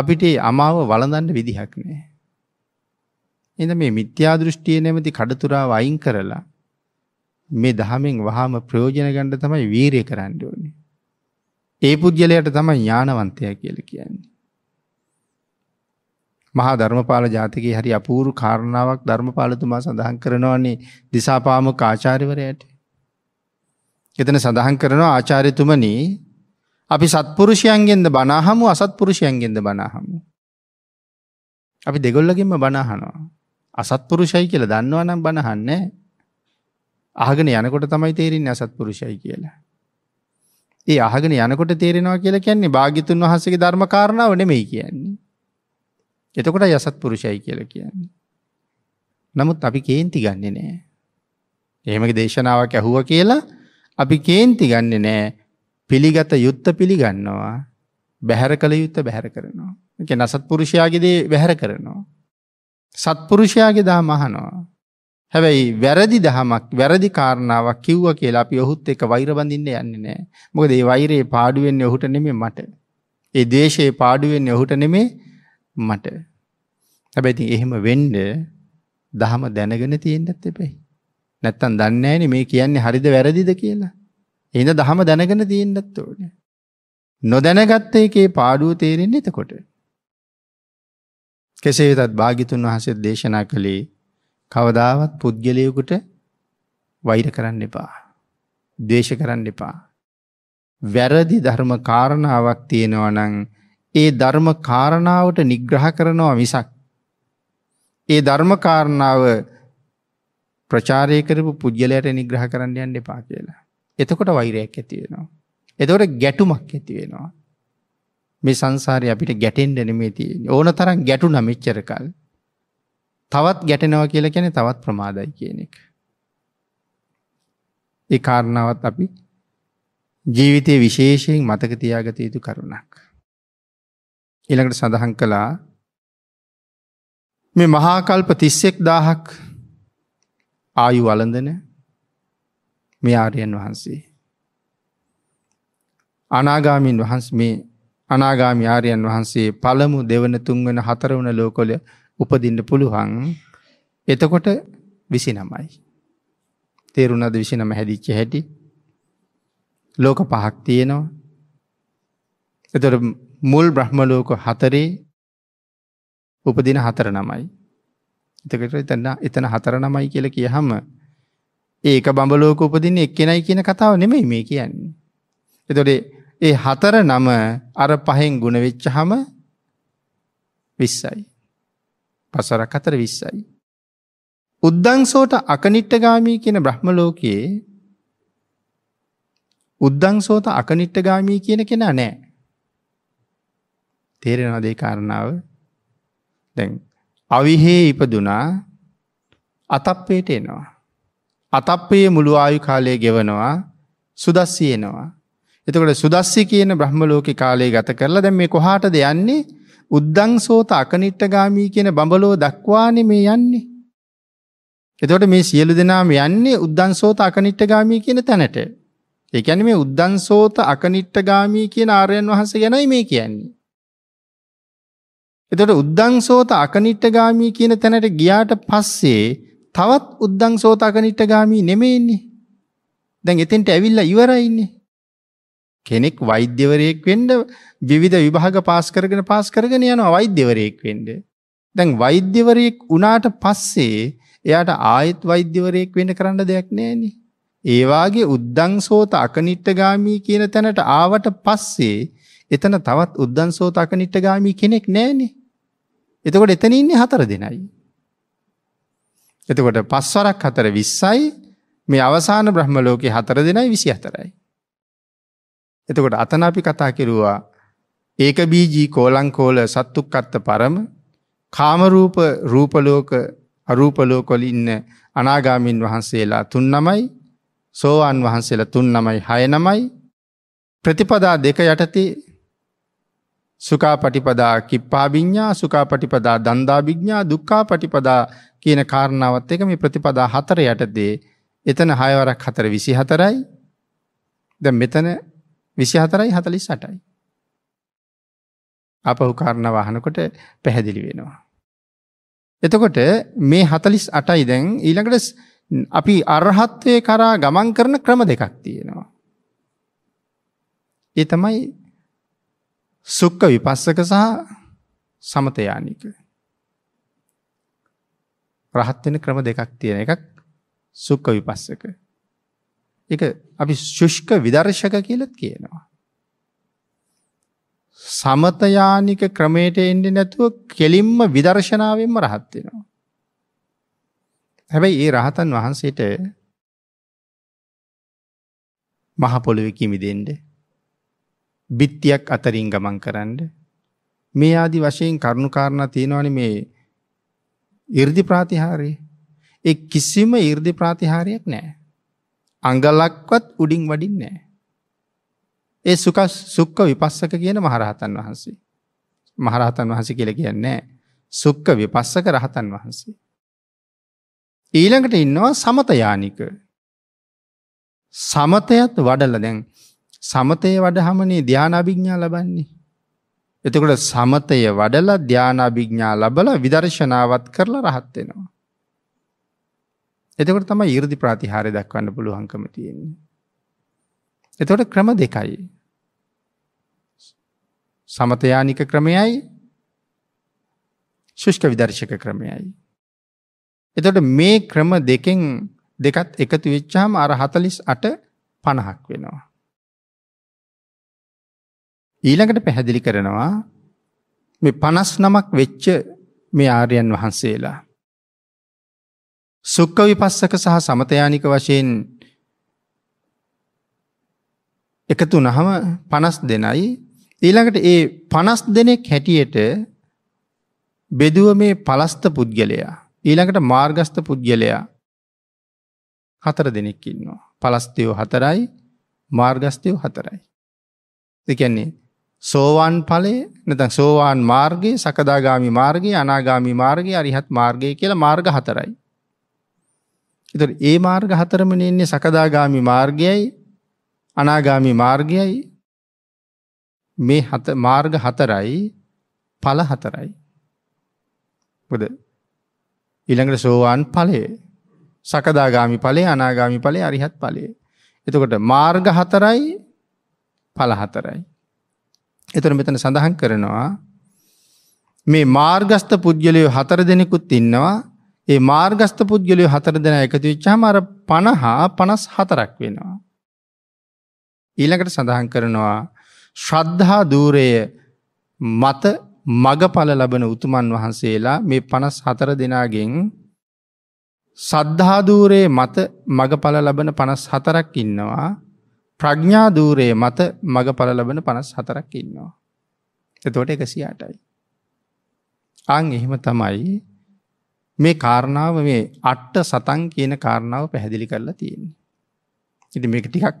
අපිට අමාව වලඳන්න විදිහක් නෑ. එඳ මේ මිත්‍යා දෘෂ්ටිය නැමති කඩතුරාව අයින් කරලා මේ දහමෙන් වහාම ප්‍රයෝජන ගණ්ඩ තමයි වීරය කරන්න ඕනි. ඒ පුද්ගලයට තමයි ඥානවන්තය කියල කියන්නේ. මහා ධර්මපාල ජාතිකයේ හරි අපූරු කාරණාවක් ධර්මපාලතුමා සඳහන් කරනවන්නේ දිසාපාමොක් ආචාර්යවරයාට. එතන සඳහන් කරනවා ආචාර්යතුමනි අපි සත්පුරුෂයන්ගෙන්ද බනහමු අසත්පුරුෂයන්ගෙන්ද බනහමු. අපි දෙගොල්ලගෙන්ම බනහනවා. අසත්පුරුෂයි කියලා දන්නවා නම් බනහන්නේ අහගෙන යනකොට තමයි තේරෙන්නේ අසත්පුරුෂයි කියලා. ඒ අහගෙන යනකොට තේරෙනවා කියලා කියන්නේ භාග්‍යතුන් වහන්සේගේ ධර්ම කාරණාව නෙමෙයි කියන්නේ. එතකොට යසත් පුරුෂයි කියල කියන්නේ. නමුත් අපි කේන්ති ගන්නේ නෑ. එහෙමක දේශනාවක් ඇහුව කියලා අපි කේන්ති ගන්නේ නෑ පිළිගත යුත්ත පිළිගන්නවා බැහැර කළ යුත්ත බැහැර කරනවා. එක නසත් පුරුෂයාගේදේ බැහැර කරනවා. සත්පුරුෂයාගේ දා මහනවා. හැබැයි වැරදි දහමක් වැරදි කාරණාවක් කිව්ව කියලා අපි ඔහුත් එක වෛරබඳින්න යන්නේ නෑ මොකද ඒ වෛරයේ පාඩුවෙන්නේ ඔහුට නෙමේ මට. ඒ දේශයේ පාඩුවෙන්නේ ඔහුට නෙමේ මට. හැබැයි ඉතින් එහෙම වෙන්න දහම දැනගෙන තියෙන්නත් එපයි. නැත්තම් දන්නේ නැහැනේ මේ කියන්නේ හරිද වැරදිද කියලා. එහෙනම් දහම දැනගෙන තියෙන්නත් ඕනේ. නොදැනගත්ත එකේ පාඩුව තේරෙන්නේ එතකොට. කෙසේ වෙතත් භාගිතුන් වහන්සේ දේශනා කළේ කවදාවත් පුද්ගලයෙකුට වෛර කරන්න එපා. දේශ කරන්න එපා. වැරදි ධර්ම කාරණාවක් තියෙනවා නම් ඒ ධර්ම කාරණාවට නිග්‍රහ කරනවා මිසක් ඒ ධර්ම කාරණාව ප්‍රචාරය කරපු පුද්ගලයට නිග්‍රහ කරන්න යන්න එපා කියලා. එතකොට වෛරයක් ඇති වෙනවා. එතකොට ගැටුමක් ඇති වෙනවා. මේ සංසාරය අපිට ගැටෙන්න නෙමේ තියෙන්නේ. ඕන තරම් ගැටුණා මෙච්චරකල්. තවත් ගැටෙනවා කියලා කියන්නේ තවත් ප්‍රමාදයි කියන එක. ඒ කාරණාවත් අපි ජීවිතයේ විශේෂයෙන් මතක තියාගත යුතු කරුණක්. ඊළඟට සඳහන් කළා මේ මහාකල්ප තිස්සෙක් දාහක් ආයු වලඳන මේ ආරයන් වහන්සේ. අනාගාමීන් වහන්ස මේ අනාගාමි ආරයන් වහන්සේ පළමු දෙවන තුන්වන හතරවන ලෝකොල උපදින්න පුළුවන් එතකොට විසි නමයි. තේරුණද විසි නම හැදිච්ච හැටි ලෝක පහක් තියෙනවා එතොට මුල් බ්‍රහ්මලෝක හතරේ උපදින හතර නමයි. එතකට එතන්න එතන හතර නමයි කියල කිය හම ඒක බඹලෝක උපදින එක් කෙනයි කියන කතාව නෙමෙයි මේ කියන්නේ. එතොඩේ ඒ හතර නම අර පහෙන් ගුණවෙච්ච හම විස්සයි. පසරක් හතර විස්සයි. උද්දංසෝට අකනිට්ටගාමී කියන බ්‍රහ්මලෝකයේ උද්දංසෝත අකනිට්ටගාමී කියන කෙනා නෑ. තේරෙනවද ඒ කාරණාව? දැන් අවිහේ ඉපදුනා අතප්පේට එනවා. අතප්පේ මුළු ආයු කාලය ගෙවනවා සුදස්සී එනවා. එතකොට සුදස්සී කියන බ්‍රහ්ම ලෝකේ කාලය ගත කරලා දැන් මේ කොහාටද යන්නේ? උද්දං සෝත අකනිට්ඨගාමී කියන බඹලෝ දක්වානේ මේ යන්නේ. එතකොට මේ සියලු දෙනාම යන්නේ උද්දං සෝත අකනිට්ඨගාමී කියන තැනට. ඒ කියන්නේ මේ උද්දං සෝත අකනිට්ඨගාමී කියන ආර්යයන් වහන්සේ ගැනයි මේ කියන්නේ. එතකොට උද්දංසෝත අකනිට්ඨගාමි කියන තැනට ගියාට පස්සේ තවත් උද්දංසෝත අකනිට්ඨගාමි නෙමෙයිනේ. දැන් එතෙන්ට ඇවිල්ලා ඉවරයිනේ. කෙනෙක් වෛද්‍යවරයෙක් වෙන්න විවිධ විභාග පාස් කරගෙන පාස් කරගෙන යනවා වෛද්‍යවරයෙක් වෙන්න. දැන් වෛද්‍යවරයෙක් වුණාට පස්සේ එයාට ආයෙත් වෛද්‍යවරයෙක් වෙන්න කරන්න දෙයක් නැහෙනේ. ඒ වාගේ උද්දංසෝත අකනිට්ඨගාමි කියන තැනට ආවට පස්සේ එතන තවත් උද්දංසෝත අකනිට්ඨගාමි කෙනෙක් නැහෙනේ. එතකොට එතන ඉන්නේ හතර දෙනයි. එතකොට පස්වරක් හතර විස්සයි මේ අවසාන බ්‍රහ්ම ලෝකෙ හතර දෙනයි විසි හතරයි. එතකොට අතන අපි කතා කිරුවා ඒක බීජී කෝලංකෝල සත්තුක්කත්ත පරම කාමරූප රූපලෝක අරූපලෝකොල ඉන්න අනාගාමින් වහන්සේලා තුන් නමයි සෝවාන් වහන්සේලා තුන් නමයි හය නමයි ප්‍රතිපදා දෙක යටති සුකා පටිපදා කිප්පා විඤ්ඥා සුකා පටිපදා දන්දා විිඥ්ඥා දුක්කා පටිපදා කියන කාරණාවත් එක මේ ප්‍රතිපදා හතර යටදේ එතන හයවරක් හතර විසි හතරයි ද මෙතන විසි හතරයි හතලි සටයි. අපහු කාරණ වහනකොට පැහැදිලි වෙනවා. එතකොට මේ හතලිස් අටයි දැන් ඊළඟට අපි අර්හත්වය කරා ගමන් කරන ක්‍රම දෙකක් තියෙනවා. ඒ තමයි සුක්ක විපස්සක සහ සමතයානික. රහත්වෙන ක්‍රම දෙකක් තියෙන එකක් සුක්ක විපස්සක. එක අපි ශුෂ්ක විදර්ශක කියලත් කියනවා. සමතයානික ක්‍රමයට එන්ඩ නැතුව කෙලින්ම විදර්ශනාවෙන්ම රහත්වෙනවා. හැබැයි ඒ රහතන් වහන්සේට මහපොළොවෙ කිමිදෙන්ඩේ බිත්තියක් අතරින් ගමන් කරන්න මේ ආදි වශයෙන් කරුණු කාරණා තියෙනවනේ මේ 이르දි ප්‍රතිහාරය ඒ කිසිම 이르දි ප්‍රතිහාරයක් නැහැ අඟලක්වත් උඩින් වඩින්නේ නැහැ ඒ සුඛ සුක්ඛ විපස්සක කියන මහරහතන් වහන්සේ මහරහතන් වහන්සේ කියලා කියන්නේ සුක්ඛ විපස්සක රහතන් වහන්සේ ඊළඟට ඉන්නවා සමත යානික සමතයත් වඩලා දැන් සමතය වඩහමනේ ධ්‍යානභිඥා ලබන්නේ. එතකොට සමතය වඩලා ධ්‍යානභිඥා ලබල විදර්ශනාවත් කරලා රහත් වෙනවා. එතකොට තමයි 이르දි ප්‍රතිහාරය දක්වන්න පුළුවන්කම තියෙන්නේ. එතකොට ක්‍රම දෙකයි. සමතයානික ක්‍රමයයි ශුෂ්ක විදර්ශක ක්‍රමයයි. එතට මේ ක්‍රම දෙකෙන් දෙකත් එකතු වෙච්චාම අර හතලිස් අට පණහක් වෙනවා. ඊළඟට පැහැදිලි කරනවා මේ පනස් නමක් වෙච්ච මේ ආරයන් වහන්සේලා. සුක්ක විපස්සක සහ සමතයානික වශයෙන් එකතු නහම පනස් දෙනයි ඊළඟට ඒ පනස් දෙනෙක් හැටියට බෙදුව මේ පලස්ත පුද්ගලයා ඊළඟට මාර්ගස්ත පුද්ගලයා හතර දෙනෙක් ඉන්නවා පලස්තයෝ හතරයි මාර්ගස්තයෝ හතරයි දෙකැන්නේ සෝවාන් ඵලය නැතන් සෝවාන් මාර්ගයේ සකදාගාමි මාර්ගයේ අනාගාමි මාර්ගයේ අරිහත් මාර්ගය කියලා මාර්ග හතරයි. එතකොට ඒ මාර්ග හතරම ඉන්නේ සකදාගාමි මාර්ගයයි අනාගාමි මාර්ගයයි මේ හත මාර්ග හතරයි ඵල හතරයි. මොකද ඊළඟට සෝවාන් ඵලය සකදාගාමි ඵලය අනාගාමි ඵලය අරිහත් ඵලය. එතකොට මාර්ග හතරයි ඵල හතරයි. එතන මෙතන සඳහන් කරනවා මේ මාර්ගස්ත පුද්ගලයෝ හතර දෙනෙකුත් ඉන්නවා ඒ මාර්ගස්ත පුද්ගලයෝ හතර දෙන එකතු විච්චාම අර පණහා පනස් හතරක් වෙනවා. ඊළඟට සඳහන් කරනවා ශ්‍රද්ධහා දූරය මත මගඵල ලබන උතුමන් වහන්සේලා මේ පනස් හතර දෙනාගෙන් සද්ධාදූරයේ මත මගඵල ලබන පනස් හතරක් ඉන්නවා ප්‍රඥා ධූරයේ මත මගඵල ලබන 54ක් ඉන්නවා. එතකොට 108යි. ආන් එහෙම තමයි මේ කාරණාව මේ අට්ට සතන් කියන කාරණාව පැහැදිලි කරලා තියෙන්නේ. ඉතින් මේක ටිකක්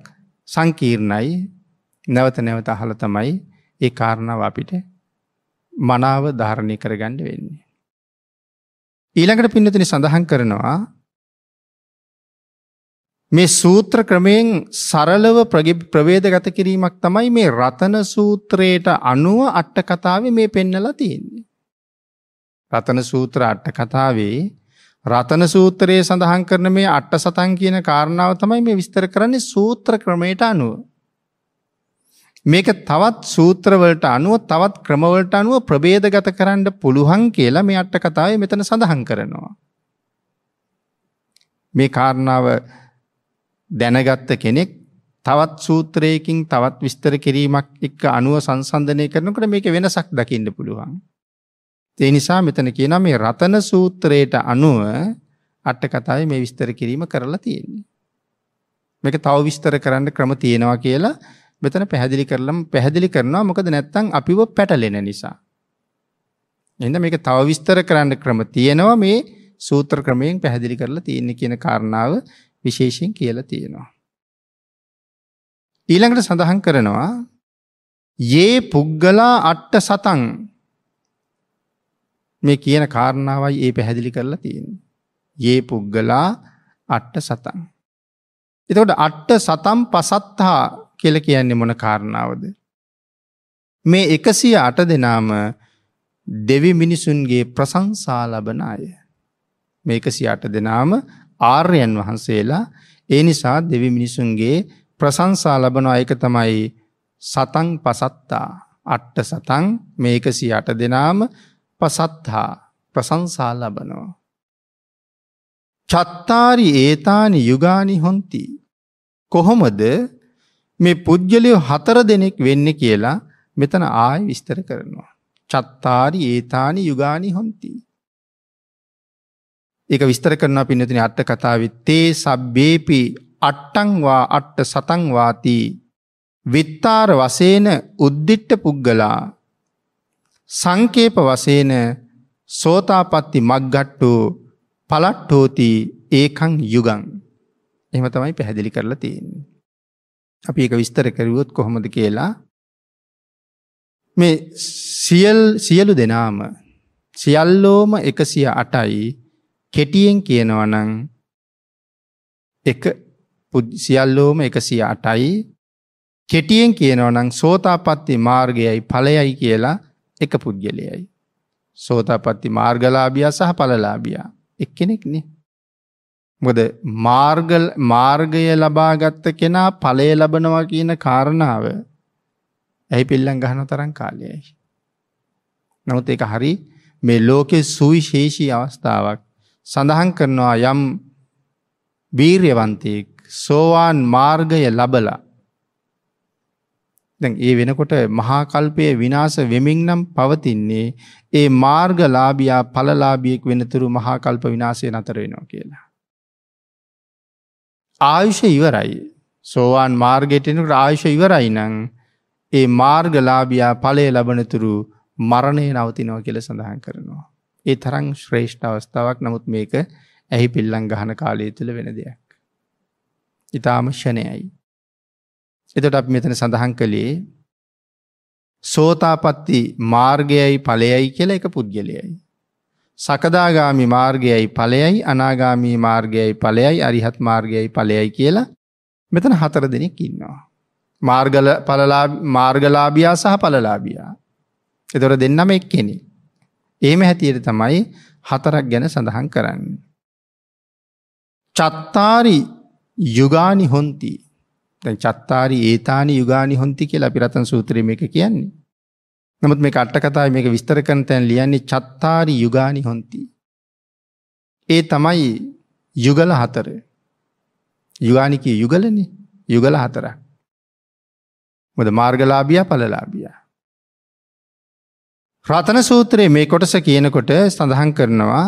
සංකීර්ණයි. නැවත නැවත අහලා තමයි ඒ කාරණාව අපිට මනාව ධාරණය කරගන්න වෙන්නේ. ඊළඟට පින්නතනි සඳහන් කරනවා මේ සූත්‍ර ක්‍රමයෙන් සරලව ප්‍රවේදගත කිරීමක් තමයි මේ රතන සූත්‍රයට අනුව අට කතාවේ මේ පෙන්නලා තියෙන්නේ. රතන සූත්‍ර අට කතාවේ රතන සූත්‍රයේ සඳහන් කරන මේ අට සතන් කියන කාරණාව තමයි මේ විස්තර කරන්නේ සූත්‍ර ක්‍රමයට අනුව. මේක තවත් සූත්‍රවලට අනුව තවත් ක්‍රමවලට අනුව ප්‍රභේදගත කරන්න පුළුවන් කියලා මේ අට කතාවේ මෙතන සඳහන් කරනවා. මේ කාරණාව දැනගත්ත කෙනෙක් තවත් සූත්‍රයකින් තවත් විස්තර කිරීමක් එක්ක අනුව සංසන්ධනය කරනකට මේක වෙනසක් දකින්න පුළුවන්. ඒ නිසා මෙතන කියන මේ රතන සූත්‍රයට අනුව අට කතාවේ මේ විස්තර කිරීම කරලා තියෙන්නේ. මේක තව විස්තර කරන්න ක්‍රම තියෙනවා කියලා මෙතන පැහැදිලි කරලම පැහැදිලි කරනවා මොකද නැත්තම් අපිව පැටලෙන නිසා. එහෙනම් මේක තව විස්තර කරන්න ක්‍රම තියෙනවා මේ සූත්‍ර ක්‍රමයෙන් පැහැදිලි කරලා තියෙන්නේ කියන කාරණාව විශේෂයෙන් කියලා තියෙනවා. ඊළඟට සඳහන් කරනවා ඒ පුද්ගලා අට්ට සතන් මේ කියන කාරණාවයි ඒ පැහැදිලි කරලා තියෙන. ඒ පුද්ගලා අට්ට සතන්. එතකොට අට්ට සතම් පසත්හා කියල කියන්නේ මොන කාරණාවද. මේ එකසිය අට දෙනාම දෙවි මිනිසුන්ගේ ප්‍රසංසා ලබන අය. මේ එකසි අට දෙනාම ආර්යයන් වහන්සේලා ඒ නිසා දෙවි මිනිසුන්ගේ ප්‍රශංසා ලබන අයක තමයි සතන් පසත්තා අට්ට සතන් මේකසි අට දෙනාම පසත්හා ප්‍රසංසා ලබනවා. චත්තාරි ඒතානි යුගානි හොන්ති. කොහොමද මේ පුද්ගලයෝ හතර දෙනෙක් වෙන්න කියලා මෙතන ආය විස්තර කරනවා. චත්තාරි ඒතානි යුගානි හොන්ති. ඒක විස්තර කරනවා පින්නතින අට්ට කතාව තේ සබ්බේපි අට්ටංවා අට්ට සතංවාති විත්තාර වසේන උද්දිට්ට පුද්ගලා සංකේප වසේන සෝතාපත්ති මක්ගට්ටු පලට්ටෝති ඒකං යුගං එහම තමයි පැහැදිලි කරලා තියන්නේ. අපි එක විස්තර කරුවොත් කොහොමද කියලා මේ සියල් සියලු දෙනාම සියල්ලෝම එකසිය අටයි කෙටියෙන් කියනවා නම් එක සියල්ලෝම 108යි කෙටියෙන් කියනවා නම් සෝතාපට්ටි මාර්ගයයි ඵලයයි කියලා එක පුද්ගලයයි සෝතාපට්ටි මාර්ගලාභියා සහ ඵලලාභියා එක්කෙනෙක් නේ මොකද මාර්ග මාර්ගය ලබාගත් කෙනා ඵලය ලබනවා කියන කාරණාව ඇයි පිල්ලම් ගහන තරම් කාලයයි නමුත් ඒක හරි මේ ලෝකේ සුවිශේෂී අවස්ථාවක් සඳහන් කරනවා යම් වීර්යවන්තයෙක් සෝවාන් මාර්ගය ලබලා දැන් ඒ වෙනකොට මහාකල්පය විනාස වෙමින් නම් පවතින්නේ ඒ මාර්ගලාභියා ඵලලාභියෙක් වෙනතුරු මහාකල්ප විනාශය නතර වෙනවා කියලා. ආයුෂ ඉවරයි. සෝවාන් මාර්ගයට එනකොට ආයුෂ ඉවරයි නම් ඒ මාර්ගලාභියා ඵලය ලබනතුරු මරණය නවතිනවා කියලා සඳහන් කරනවා. ඒ තරම් ශ්‍රේෂ්ඨ අවස්ථාවක් නමුත් මේක ඇහි පිල්ලං ගහන කාලය තුළ වෙන දෙයක්. ඉතාම ෂණයයි. එතට අප මෙතන සඳහන් කළේ සෝතාපත්ති මාර්ගයයි ඵලයයි කියලා එක පුද්ගලයයි. සකදාගාමි මාර්ගයයි ඵලයයි අනාගාමී මාර්ගයයි ඵලයයි අරිහත් මාර්ගයයි ඵලයයි කියලා මෙතන හතර දෙනෙක් ඉන්නවා. මාර්ගල පලලා මාර්ගලාභියා සහ පලලාභියා. එතොර දෙන්නම එක් කෙනෙක්. ඒම හැටියට තමයි හතරක් ගැන සඳහන් කරන්න. චත්තාරි යුගානි හොන්ති චත්තාරි ඒතානි යුගානි හොන්ති කියලා පිරතන් සූත්‍රීම එක කියන්නේ. නමුත් මේ කට්ටකතා මේක විස්තර කරන තැන් ලියන්නේ චත්තාරි යුගානි හොන්ති. ඒ තමයි යුගල හතර. යුගානිකී යුගලනේ යුගල හතර. මොද මාර්ගලාබිය පලලාබියා. රතන සූත්‍රයේ මේ කොටස කියනකොට සඳහන් කරනවා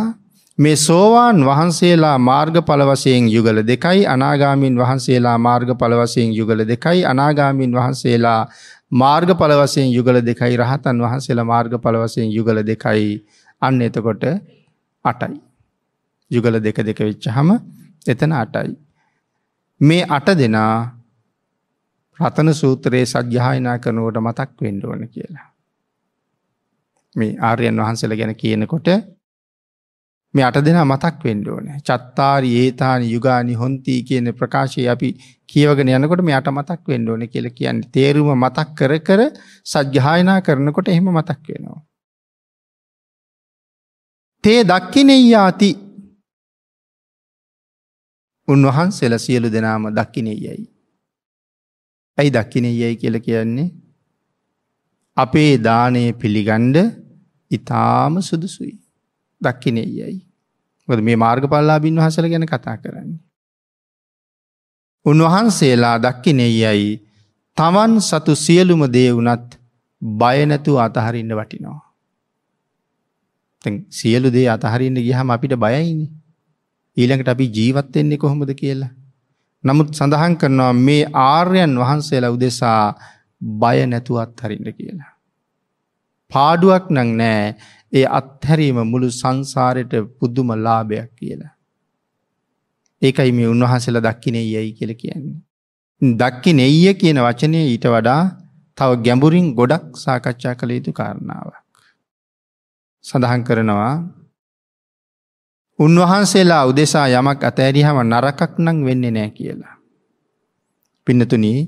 මේ සෝවාන් වහන්සේලා මාර්ගඵල වශයෙන් යුගල දෙකයි අනාගාමීන් වහන්සේලා මාර්ගඵල වශයෙන් යුගල දෙකයි අනාගාමීන් වහන්සේලා මාර්ගඵල වශයෙන් යුගල දෙකයි රහතන් වහන්සේලා මාර්ගඵල වශයෙන් යුගල දෙකයි අන්න එතකොට 8යි යුගල දෙක දෙක වෙච්චහම එතන 8යි මේ 8 දෙනා රතන සූත්‍රයේ සත්‍යයනා කරනකොට මතක් වෙන්න ඕන කියලා මේ ආර්යන් වහන්සේලා ගැන කියනකොට මේ අට දෙනා මතක් වෙන්න ඕනේ. චත්තාරි ඒතානි යුගානි හොන්ති කියන ප්‍රකාශය අපි කියවගෙන යනකොට මේ අට මතක් වෙන්න ඕනේ කියලා කියන්නේ තේරුම මතක් කර කර සජ්ජායනා කරනකොට එහෙම මතක් වෙනවා. තේ දක්කිනෙයාති උන්වහන්සේලා සියලු දෙනාම දක්කිනෙයයි. ඇයි දක්කිනෙයයි කියලා කියන්නේ අපේ දානය පිළිගණ්ඩ ඉතාම සුදුසුයි දක්කිනේ යයි. ගොද මේ මාර්ග පල්ලා බින් වහසල ගැන කතා කරන්නේ. උන්වහන්සේලා දක්කිනේ යයි තමන් සතු සියලුම දේ වනත් බයනැතු අතහරින්න වටිනවා. සියලු දේ අතහරින්න ගිහම අපිට බයයිනි. ඊළඟට අපි ජීවත්වෙන්නේ කොහොමද කියලා. නමුත් සඳහන් කරනවා මේ ආර්යන් වහන්සේලා උදෙසා බය නැතුවත් හරින්න කියලා. පාඩුවක් නං නෑ ඒ අත්හැරීම මුළු සංසාරයට පුද්දුම ලාභයක් කියලා. ඒකයි මේ උන්වහසල දක්කින යැයි කියල කියන්නේ. දක්කින එය කියන වචනය ඊට වඩා තව ගැඹුරින් ගොඩක් සාකච්ඡා කළ යුතු කාරණාවක්. සඳහන් කරනවා උන්වහන්සේලා උදෙසා යමක් අතෑරිහම නරකක් නං වෙන්න නෑ කියලා. පින්නතුනී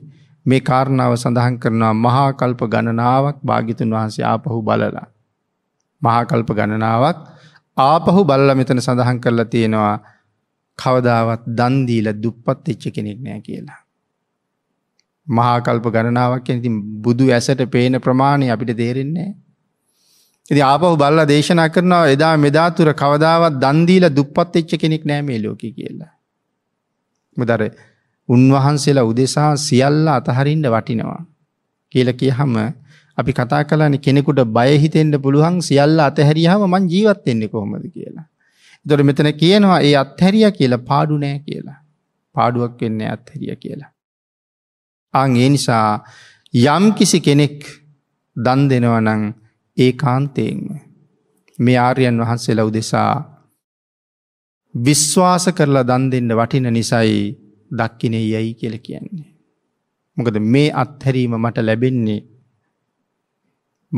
මේ කාරණාව සඳහන් කරනවා මහාකල්ප ගණනාවක් භාගිතුන් වහන්සේ ආපහු බලලා. මහාකල්ප ගණනාවක් ආපහු බල්ල මෙතන සඳහන් කරලා තියෙනවා කවදාවත් දන්දීල දුප්පත් එච්ච කෙනෙක් නෑ කියලා. මහාකල්ප ගණනාවක් ඇති බුදු ඇසට පේන ප්‍රමාණය අපිට තේරෙන්නේ. ඉති ආපහු බල්ල දේශනා කරනවා එදා මෙදාතුර කවදාවත් දන්දීල දුප්පත් එච්ච කෙනෙක් නෑ මේ ලෝක කියලා. මදරේ උන්වහන්සේලා උදෙසා සියල්ල අතහරින්ඩ වටිනවා. කියල කියහම අපි කතා කලාන කෙනෙකුට බයහිතෙන්ට පුළුවන් සියල්ල අතහැරියහම මං ජීවත්වෙන්නේ කොහොමද කියලා. දොර මෙතන කියනවා ඒ අත්හැරිය කියලා පාඩු නෑ කියලා. පාඩුවක් වෙන්නේ අත්හැරිය කියලා. අං ඒ නිසා යම් කිසි කෙනෙක් දන් දෙනවනං ඒ කාන්තයෙන්ම මේ ආර්යන් වහන්සේලා උදෙසා විශ්වාස කරලා දන් දෙන්න වටින නිසයි දක්කිනේ යැයි කියල කියන්නේ. මොකද මේ අත්හැරීම මට ලැබෙන්නේ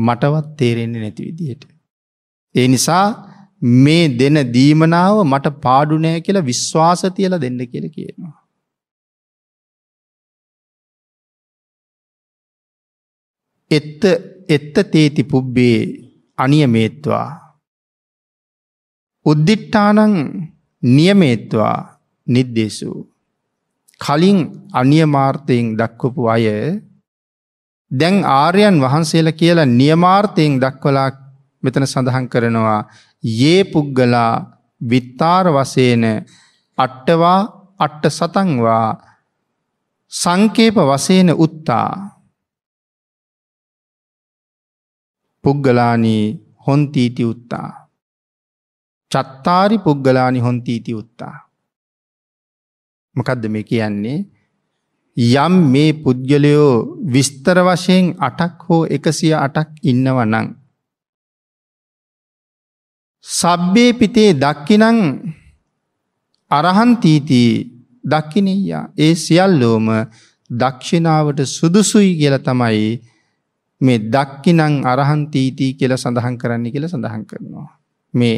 මටවත් තේරෙන්නේ නැති විදියට. ඒ නිසා මේ දෙන දීමනාව මට පාඩුනෑ කියලා විශ්වාස තියල දෙන්න කියල කියනවා. එත්ත එත්ත තේති පුබ්බේ අනියමේත්වා. උද්දිට්ටානං නියමේත්වා නිද්දේශූ. කලින් අනියමාර්ථයෙන් දක්වපු අය දැන් ආර්යයන් වහන්සේලා කියලා නියමාර්ථයෙන් දක්වලා මෙතන සඳහන් කරනවා යේ පුද්ගලා විත්තාර වශයෙන් අට්ටවා අට්ට සතන්වා සංකේප වශයෙන් උත්තා පුද්ගලානී හොන්තීති උත්තා චත්තාරි පුද්ගලානි හොන්තීති උත්තා මොකක්ද මේ කියන්නේ යම් මේ පුද්ගලයෝ විස්තර වශයෙන් අටක් හෝ එකසිය අටක් ඉන්නවනං. සබ්බේ පිතේ දක්කිනං අරහන්තීතිී දක්කිනෙයා ඒ සියල්ලෝම දක්ෂිනාවට සුදුසුයි කියල තමයි මේ දක්කිනං අරහන්තීතිී කියල සඳහන් කරන්නේ කියල සඳහන් කරනවා. මේ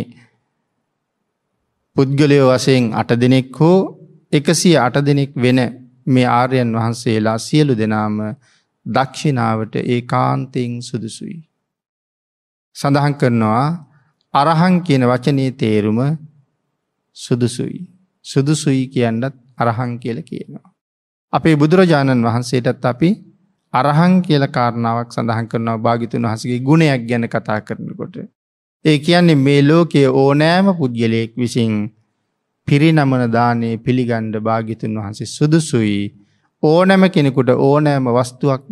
පුද්ගලයෝ වසයෙන් අට දෙනෙක් හෝ එකසිය අට දෙනෙක් වෙන මේ ආර්යන් වහන්සේලා සියලු දෙනාම දක්ෂිනාවට ඒ කාන්තයෙන් සුදුසුයි. සඳහන් කරනවා අරහන් කියන වචනයේ තේරුම සුදුසුයි. සුදුසුයි කියන්නත් අරහන් කියල කියනවා. අපේ බුදුරජාණන් වහන්සේටත් අපි අරහන් කියල කාරණාවක් සඳහන් කරනවා භාගිතුන් වහසගේ ගුණයක් ගැන කතා කරනකොට. ඒ කියන්නේ මේ ලෝකයේ ඕනෑම පුද්ගලයෙක් විසින් පිරිනමන දානේ පිළිගණ්ඩ භාගිතුන් වහන්සේ සුදුසුයි ඕනෑම කෙනෙකුට ඕනෑම වස්තුවක්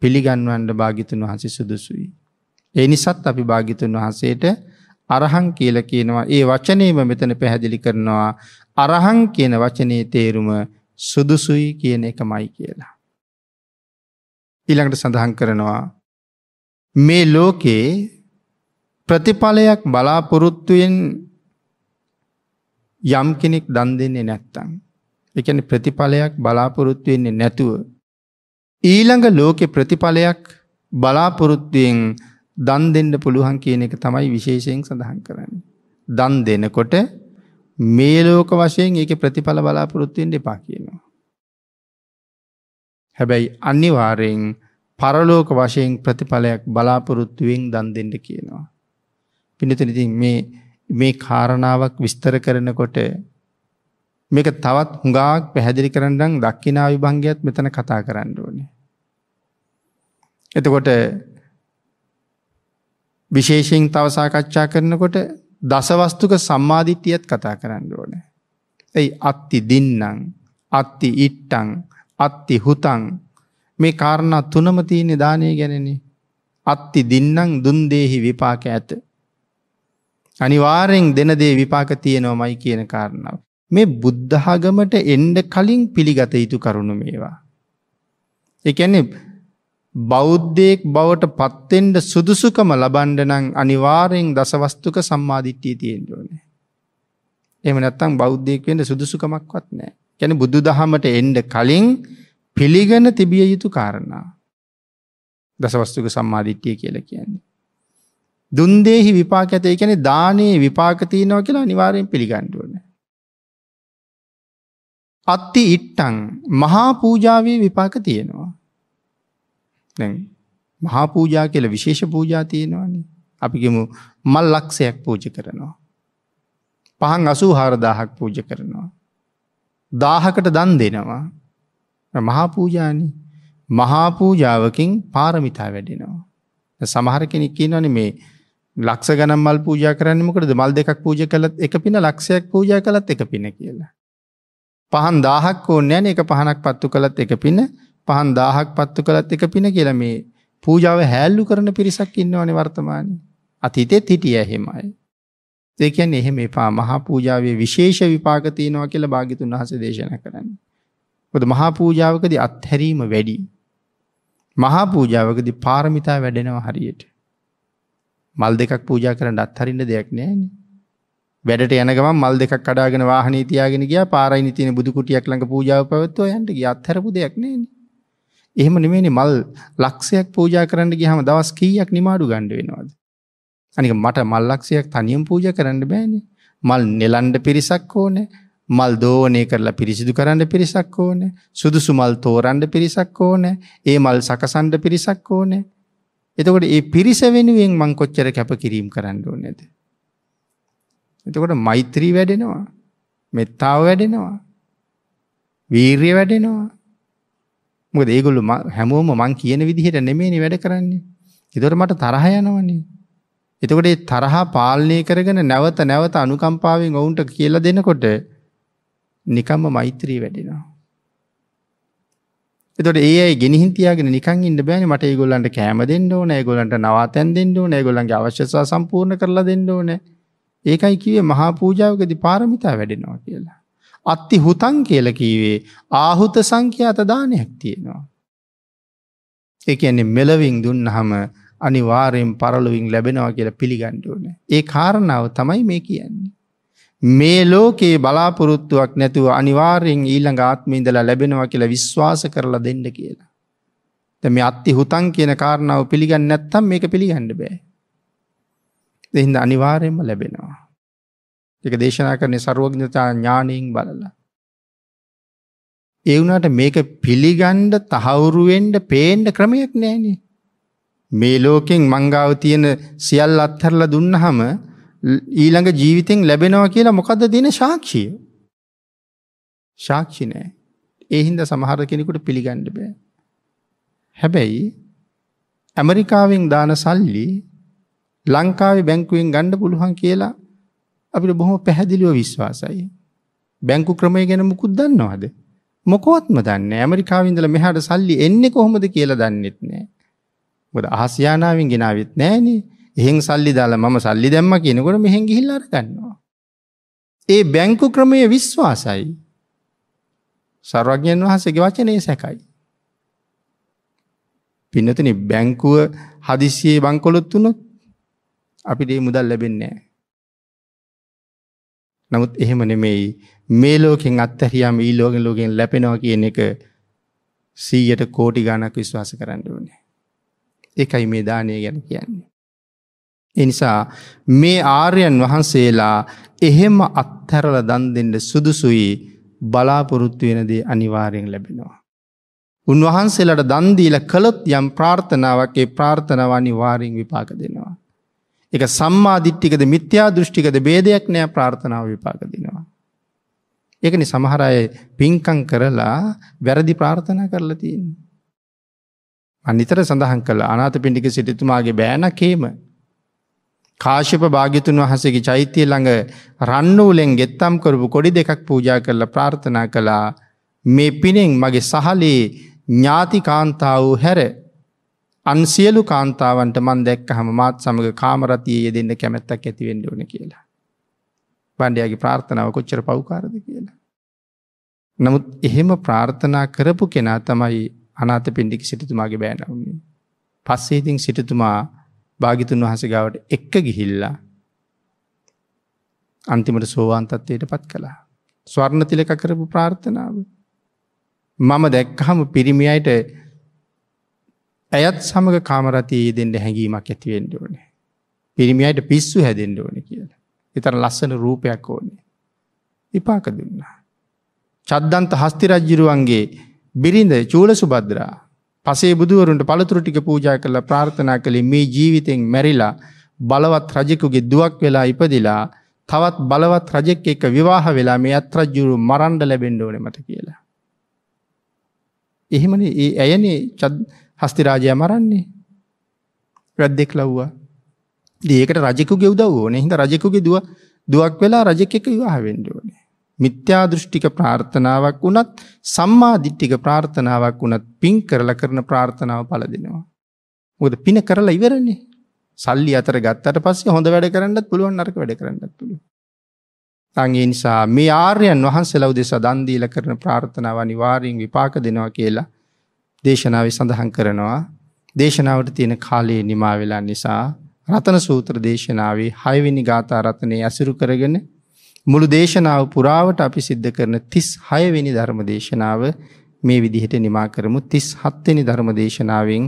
පිළිගන්වන්ඩ භාගිතුන් වහන්සේ සුදුසුයි. ඒ නිසත් අපි භාගිතුන් වහන්සේට අරහං කියල කියනවා ඒ වචනයම මෙතන පැහැදිලි කරනවා අරහං කියන වචනයේ තේරුම සුදුසුයි කියන එක මයි කියලා. ඊළඟට සඳහන් කරනවා මේ ලෝකයේ ප්‍රතිඵලයක් බලාපොරොත්තුවෙන් යම් කෙනෙක් දන් දෙන්නේ නැත්තං. එකන ප්‍රතිඵලයක් බලාපොරොත්තු වෙන්නේ නැතුව. ඊළඟ ලෝකෙ ප්‍රතිඵලයක් බලාපොරොත්තුවෙන් දන් දෙන්න පුළුවන් කියන එක තමයි විශේෂයෙන් සඳහන් කරන්න. දන් දෙනකොට මේ ලෝක වශයෙන් ඒක ප්‍රතිඵල බලාපොරොත්තුවෙන් දෙපා කියනවා. හැබැයි අනිවාරයෙන් පරලෝක වශයෙන් ප්‍රතිඵලයක් බලාපොරොත්තුවෙන් දන් දෙන්න කියනවා. පිනතනතින් මේ මේ කාරණාවක් විස්තර කරනකොට මේක තවත් හුඟාක් පැහැදිලි කරන්නන් දක්කිනා විභංගයත් මෙතන කතා කරන්න ඕනේ. එතකොට විශේෂයෙන් තවසාකච්ඡා කරනකොට දසවස්තුක සම්මාධිත්‍යයත් කතා කරන්න ඕනේ. ඇයි අත්ති දින්නම් අත්ති ඉට්ටං අත්ති හුතං මේ කාරණා තුනම තියනෙ දානය ගැනෙන අත්ති දින්නම් දුන්දේහි විපාක ඇත අනිවාර්යෙන් දෙන දේ විපාක තියෙනවමයි කියන කාරණාව. මේ බුද්ධඝමට එන්න කලින් පිළිගත යුතු කරුණු මේවා. ඒ කියන්නේ බෞද්ධයෙක් බවට පත්වෙන්න සුදුසුකම ලබන්න නම් අනිවාර්යෙන් දසවස්තුක සම්මාදිට්ඨිය තියෙන්න ඕනේ. එහෙම නැත්නම් බෞද්ධයෙක් වෙන්න සුදුසුකමක්වත් නැහැ. කියන්නේ බුදුදහමට එන්න කලින් පිළිගෙන තිබිය යුතු කාරණා. දසවස්තුක සම්මාදිට්ඨිය කියලා කියන්නේ. දුන් දෙහි විපාක ඇත. ඒ කියන්නේ දානේ විපාක තියෙනවා කියලා අනිවාර්යෙන් පිළිගන්න ඕනේ. අත්ති ඉට්ටං මහා පූජාවේ විපාක තියෙනවා. දැන් මහා පූජා කියලා විශේෂ පූජා තියෙනවානේ. අපි කියමු මල් ලක්ෂයක් පූජ කරනවා. පහන් 84000ක් පූජ කරනවා. 1000කට දන් දෙනවා. මහා පූජානේ. මහා පූජාවකින් පාරමිතා වැඩෙනවා. සමහර කෙනෙක් කියනවනේ මේ ලක්ෂ ගණන් මල් පූජා කරන්නේ මොකටද? මල් දෙකක් පූජා කළත් එක පින ලක්ෂයක් පූජා කළත් එක පින කියලා. පහන් 1000ක් ඕනේ නැහැ එක පහනක් පත්තු කළත් එක පින, පහන් 1000ක් පත්තු කළත් එක පින කියලා මේ පූජාව හැල්ලු කරන පිරිසක් ඉන්නවනේ වර්තමානයේ. අතීතෙත් හිටියා එහෙමයි. ඒ කියන්නේ එහෙම එපා මහා පූජාවේ විශේෂ විපාක තියෙනවා කියලා භාග්‍යතුන් වහන්සේ දේශනා කරන්නේ. මොකද මහා පූජාවකදී අත්හැරීම වැඩි. මහා පූජාවකදී පාරමිතා වැඩෙනවා හරියට. මල් දෙකක් පූජා කරන්න අත්හරින්න දෙයක් නෑන. වැඩට යනගම මල් දෙකක් කඩාගෙන වාහන තියාගෙන ගිය පාරයිනි තියෙන බුදුකුටියක් ළඟ පූජාව පැවත්වෝ යන්ට ගිය අත්හැරපු දෙයක් නෑන. එහෙම නෙමේනි මල් ලක්ෂයක් පූජා කරන්න ගියහම දවස් කීයක් නිමාඩු ගණ්ඩ වෙනවාද. අනික මට මල් ලක්ෂයක් තනියම් පූජ කරන්න බෑනේ මල් නෙලන්ඩ පිරිසක් ඕනේ මල් දෝනය කරලා පිරිසිදු කරන්න පිරිසක් ඕන සුදුසු මල් තෝරන්ඩ පිරිසක් ඕන ඒ මල් සකසන්ඩ පිරිසක් ඕනේ එතකොට ඒ පිරිස වෙනුවෙන් මං කොච්චර කැපකිරීම කරන්න ඕනේද? එතකොට මෛත්‍රී වැඩෙනවා. මෙත්තාව වැඩෙනවා. වීරිය වැඩෙනවා. මොකද ඒගොල්ලෝ හැමෝම මං කියන විදිහට නෙමෙයිනේ වැඩ කරන්නේ. ඒතකොට මට තරහ යනවනේ. එතකොට ඒ තරහා පාලනය කරගෙන නැවත නැවත අනුකම්පාවෙන් ඔවුන්ට කියලා දෙනකොට නිකම්ම මෛත්‍රී වැඩෙනවා. එතකොට ඒ අය ගෙනිහින් තියාගෙන නිකන් ඉන්න බෑනේ මට ඒගොල්ලන්ට කෑම දෙන්න ඕනේ ඒගොල්ලන්ට නවාතැන් දෙන්න ඕනේ ඒගොල්ලන්ගේ අවශ්‍යතා සම්පූර්ණ කරලා දෙන්න ඕනේ ඒකයි කිව්වේ මහා පූජාවකදී පාරමිතා වැඩෙනවා කියලා අත්ති හුතං කියලා කිව්වේ ආහුත සංඛ්‍යාත දානයක් තියෙනවා ඒ කියන්නේ මෙලවින් දුන්නහම අනිවාර්යෙන් පරලොවින් ලැබෙනවා කියලා පිළිගන්න ඕනේ ඒ කාරණාව තමයි මේ කියන්නේ මේ ලෝකයේ බලාපොරොත්තුවක් නැතුව අනිවාර්යෙන් ඊළඟ ආත්මේ ඉඳලා ලැබෙනවා කියලා විශ්වාස කරලා දෙන්න කියලා. දැන් මේ අත්ති හුතං කියන කාරණාව පිළිගන්නේ නැත්නම් මේක පිළිගන්න බෑ. ඒ හින්දා අනිවාර්යෙන්ම ලැබෙනවා. ඒක දේශනා කරන්නේ ਸਰවඥතා ඥාණයෙන් බලලා. ඒ වුණාට මේක පිළිගන්න තහවුරු වෙන්න පේන්න ක්‍රමයක් නැහැනේ. මේ ලෝකෙන් මංගාව තියෙන සියල්ල අත්හැරලා දුන්නාම ඊළඟ ජීවිතෙන් ලැබෙනවා කියලා මොකක්ද දෙන ශාක්ෂිය. ශාක්ෂි නෑ. ඒ හින්දා සමහර කෙනෙකුට පිළිගන්න බෑ. හැබැයි ඇමරිකාවෙන් දාන සල්ලි ලංකාවේ බැංකුවෙන් ගණ්ඩ පුළුවන් කියලා අපිට බොහොම පැහැදිලිව විශ්වාසයි. බැංකු ක්‍රමය ගැන මුකුත් දන්නවාද. මොකොවත්ම දන්න ඇමරිකාවින්දල මෙහට සල්ලි එන්නේ කොහොමද කියලා දන්නෙත් නෑ. බොද ආසියානාවෙන් ගෙනාවත් නෑනේ එහෙන් සල්ලි දාලා මම සල්ලි දැම්ම කියනකොට මෙහෙන් ගිහිල්ලා අරගන්නවා. ඒ බැංකු ක්‍රමයේ විශ්වාසයි. සර්වඥයන් වහන්සේගේ වචනේ සැකයි. පින්නතනි බැංකුව හදිසියේ බංකොලොත් වුණොත් අපිට ඒ මුදල් ලැබෙන්නේ නැහැ. නමුත් එහෙම නෙමෙයි මේ ලෝකෙන් අත්හැරියාම ඊ ලෝකෙන් ලෝකෙන් ලැබෙනවා කියන එක 100ට කෝටි ගණක් විශ්වාස කරන්න ඕනේ. ඒකයි මේ දාණය ගැන කියන්නේ. එනිසා මේ ආර්යන් වහන්සේලා එහෙම අත්හැරල දන් දෙන්න සුදුසුයි බලාපොරොත්තු වෙනදේ අනිවාරයෙන් ලැබෙනවා. උන්වහන්සේලට දන්දීල කළොත් යම් ප්‍රාර්ථනාවක්ගේ ප්‍රාර්ථනාව අනිවාරයෙන් විපාක දෙනවා. එක සම්මාධිට්ටිකද මිත්‍යා දෘෂ්ටිකද බේදයක් නෑ ප්‍රාර්ථනාව විපාක දෙනවා. ඒකනි සමහරය පින්කං කරලා වැරදි ප්‍රාර්ථනා කරලා තියන්. අනිතර සඳහන් කළ අනාත පිණිික සිටිතුමාගේ බෑන කේම කාශප භාගිතුන් වහසගේ චෛත්‍යය ළඟ රන්නූලෙන් ගෙත්තම් කරපු කොඩි දෙකක් පූජා කරලා ප්‍රාර්ථනා කළා මේ පිනෙන් මගේ සහලේ ඥාති කාන්තාව හැර අන්සියලු කාන්තාවන්ට මන් දැක්ක හම මාත් සමඟ කාමරතියය දෙන්න කැමැත්තක් ඇතිවෙන්න ඕන කියලා. බණ්ඩයාගේ ප්‍රාර්ථනාව කොච්චර පවකාරද කියලා. නමුත් එහෙම ප්‍රාර්ථනා කරපු කෙනා තමයි අනාත පින්ඩිකි සිටතුමාගේ බෑනවන්නේ. පස්සේතින් සිටතුමා භාගිතුන් වහසගාවට එක්ක ගිහිල්ලා අන්තිමට සෝවාන්තත්වයට පත් කළා. ස්වර්ණ තිලක කරපු ප්‍රාර්ථනාව. මම දැක්කහම පිරිමියයට ඇයත් සමඟ කාමරතයේ දෙන්න හැඟීමක් ඇතිවෙන්ඩ ඕනේ. පිරිමියයට පිස්සු හැදෙන්ඩ ඕන කියලා. එතර ලස්සන රූපයක් ඕනේ. විපාක දුන්නා. චද්දන්ත හස්තිරජ්ජිරුවන්ගේ බිරිඳ චූල සුබද්‍රා පසේ බුදුවරුන්ට පළතුරු ටික පූජා කරලා ප්‍රාර්ථනා කළේ මේ ජීවිතෙන් මැරිලා බලවත් රජෙකුගේ දුවක් වෙලා ඉපදිලා තවත් බලවත් රජෙක් එක්ක විවාහ වෙලා මේ අත්‍රජ්ජුරු මරන්න ලැබෙන්න ඕනේ මට කියලා. එහෙමනේ ඒ ඇයනේ හස්ති රාජයා මරන්නේ. රැද්දෙක් ලව්වා. ඉතින් ඒකට රජෙකුගේ උදව් ඕනේ. හින්දා රජෙකුගේ දුව දුවක් වෙලා රජෙක් එක්ක විවාහ වෙන්න ඕනේ. මිත්‍යා දෘෂ්ටික ප්‍රාර්ථනාවක් වුණත් සම්මා දිට්ඨික ප්‍රාර්ථනාවක් වුණත් පින් කරලා කරන ප්‍රාර්ථනාව පළදිනවා. මොකද පින කරලා ඉවරනේ. සල්ලි අතර ගත්තට පස්සේ හොඳ වැඩ කරන්නත් පුළුවන් නරක වැඩ කරන්නත් පුළුවන්. ඒ නිසා මේ ආර්යයන් වහන්සේලා උදෙසා දන් දීලා කරන ප්‍රාර්ථනාව අනිවාර්යෙන් විපාක දෙනවා කියලා දේශනාවේ සඳහන් කරනවා. දේශනාවට තියෙන කාලය නිමා වෙලා නිසා රතන සූත්‍ර දේශනාවේ 6 වෙනි ගාථා රත්නයේ අසිරු කරගෙන මුළු දේශනාව පුරාවට අපි සිද්ධ කරන තිස් හයවෙනි ධර්ම දේශනාව මේ විදිහට නිමා කරමු තිස් හත්වෙනි ධර්ම දේශනාවෙන්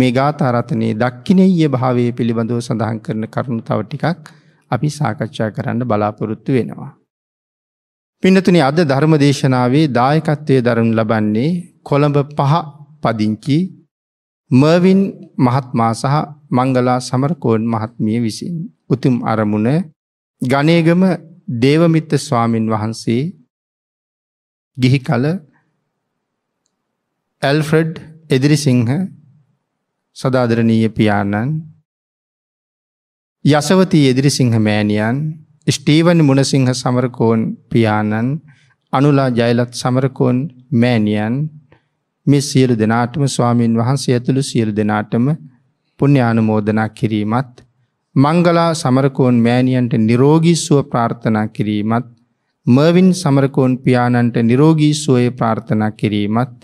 මේ ගාථරතනයේ දක්කිනෙය භාවය පිළිබඳව සඳහන් කරන කරුණු තව ටිකක් අපි සාකච්ඡා කරන්න බලාපොරොත්තු වෙනවා. පින්නතුනි අද ධර්ම දේශනාවේ දායකත්වය දරනු ලබන්නේ කොළඹ පහ පදිංචි මර්වින් මහත්මා සහ මංගලා සමරකෝන් මහත්මිය විසින් උතුම් අරමුණ ගනේගම දේවමිත්ත ස්වාමින් වහන්සේ ගිහි කල ඇල්ෆ්‍රෙඩ් එදිරිසිංහ සදාදරණීය පියාණන් යසවතී එදිරිසිංහ මෑණියන් ස්ටීවන් මුණසිංහ සමරකෝන් පියාණන් අනුලා ජයලත් සමරකෝන් මෑණියන් මේ සියලු දෙනාටම ස්වාමීන් වහන්සේ ඇතුළු සියලු දෙනාටම පුණ්‍යානුමෝදනා කිරීමත් මංගලා සමරකෝන් මෑණියන්ට නිරෝගී සුව ප්‍රාර්ථනා කිරීමත් මර්වින් සමරකෝන් පියාණන්ට නිරෝගී සුවය ප්‍රාර්ථනා කිරීමත්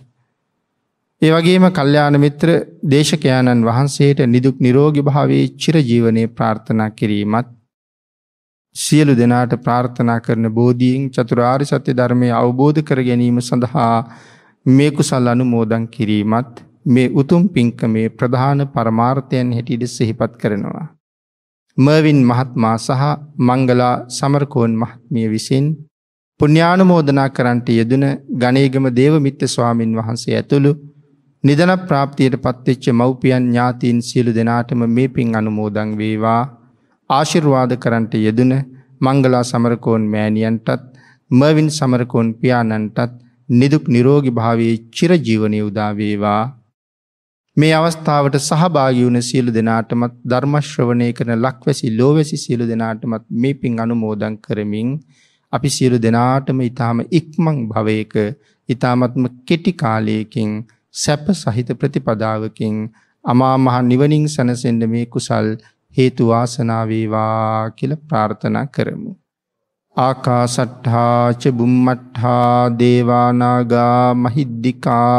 ඒ වගේම කල්යාණ මිත්‍ර දේශකයාණන් වහන්සේට නිදුක් නිරෝගී භාවයේ චිරජීවනයේ ප්‍රාර්ථනා කිරීමත් සියලු දෙනාට ප්‍රාර්ථනා කරන බෝධීන් චතුරාර්ය සත්‍ය ධර්මය අවබෝධ කර ගැනීම සඳහා මේ කුසල් අනුමෝදන් කිරීමත් මේ උතුම් පින්කමේ ප්‍රධාන පරමාර්ථයන් හැටියට සිහිපත් කරනවා මර්වින් මහත්මා සහ මංගලා සමරකෝන් මහත්මිය විසින් පුණ්‍යානුමෝදනා කරන්ට යෙදුන ගණේගම දේවමිත්‍ර ස්වාමින් වහන්සේ ඇතුළු නිදන ප්‍රාප්තියට පත්වෙච්ච මව්පියන් ඥාතීන් සියලු දෙනාටම මේ පින් අනුමෝදන් වේවා ආශිර්වාද කරන්ට යෙදුන මංගලා සමරකෝන් මෑණියන්ටත් මර්වින් සමරකෝන් පියාණන්ටත් නිදුක් නිරෝගී භාවයේ චිරජීවනයේ උදා වේවා මේ අවස්ථාවට සහභාගි වුණ සියලු දෙනාටමත් ධර්මශ්‍රවණය කරන ලක්වැසි ලෝවැසි සියලු දෙනාටමත් මේ පින් අනුමෝදන් කරමින් අපි සියලු දෙනාටම ඊටාම ඉක්මන් භවයක ඊටාමත්ම කෙටි කාලයකින් සැප සහිත ප්‍රතිපදාවකින් අමා මහ නිවනින් සැනසෙන්න මේ කුසල් හේතු වාසනා වේවා කියලා ප්‍රාර්ථනා කරමු. ආකාසට්ඨා ච බුම්මට්ඨා දේවානාගා මහිද්దికා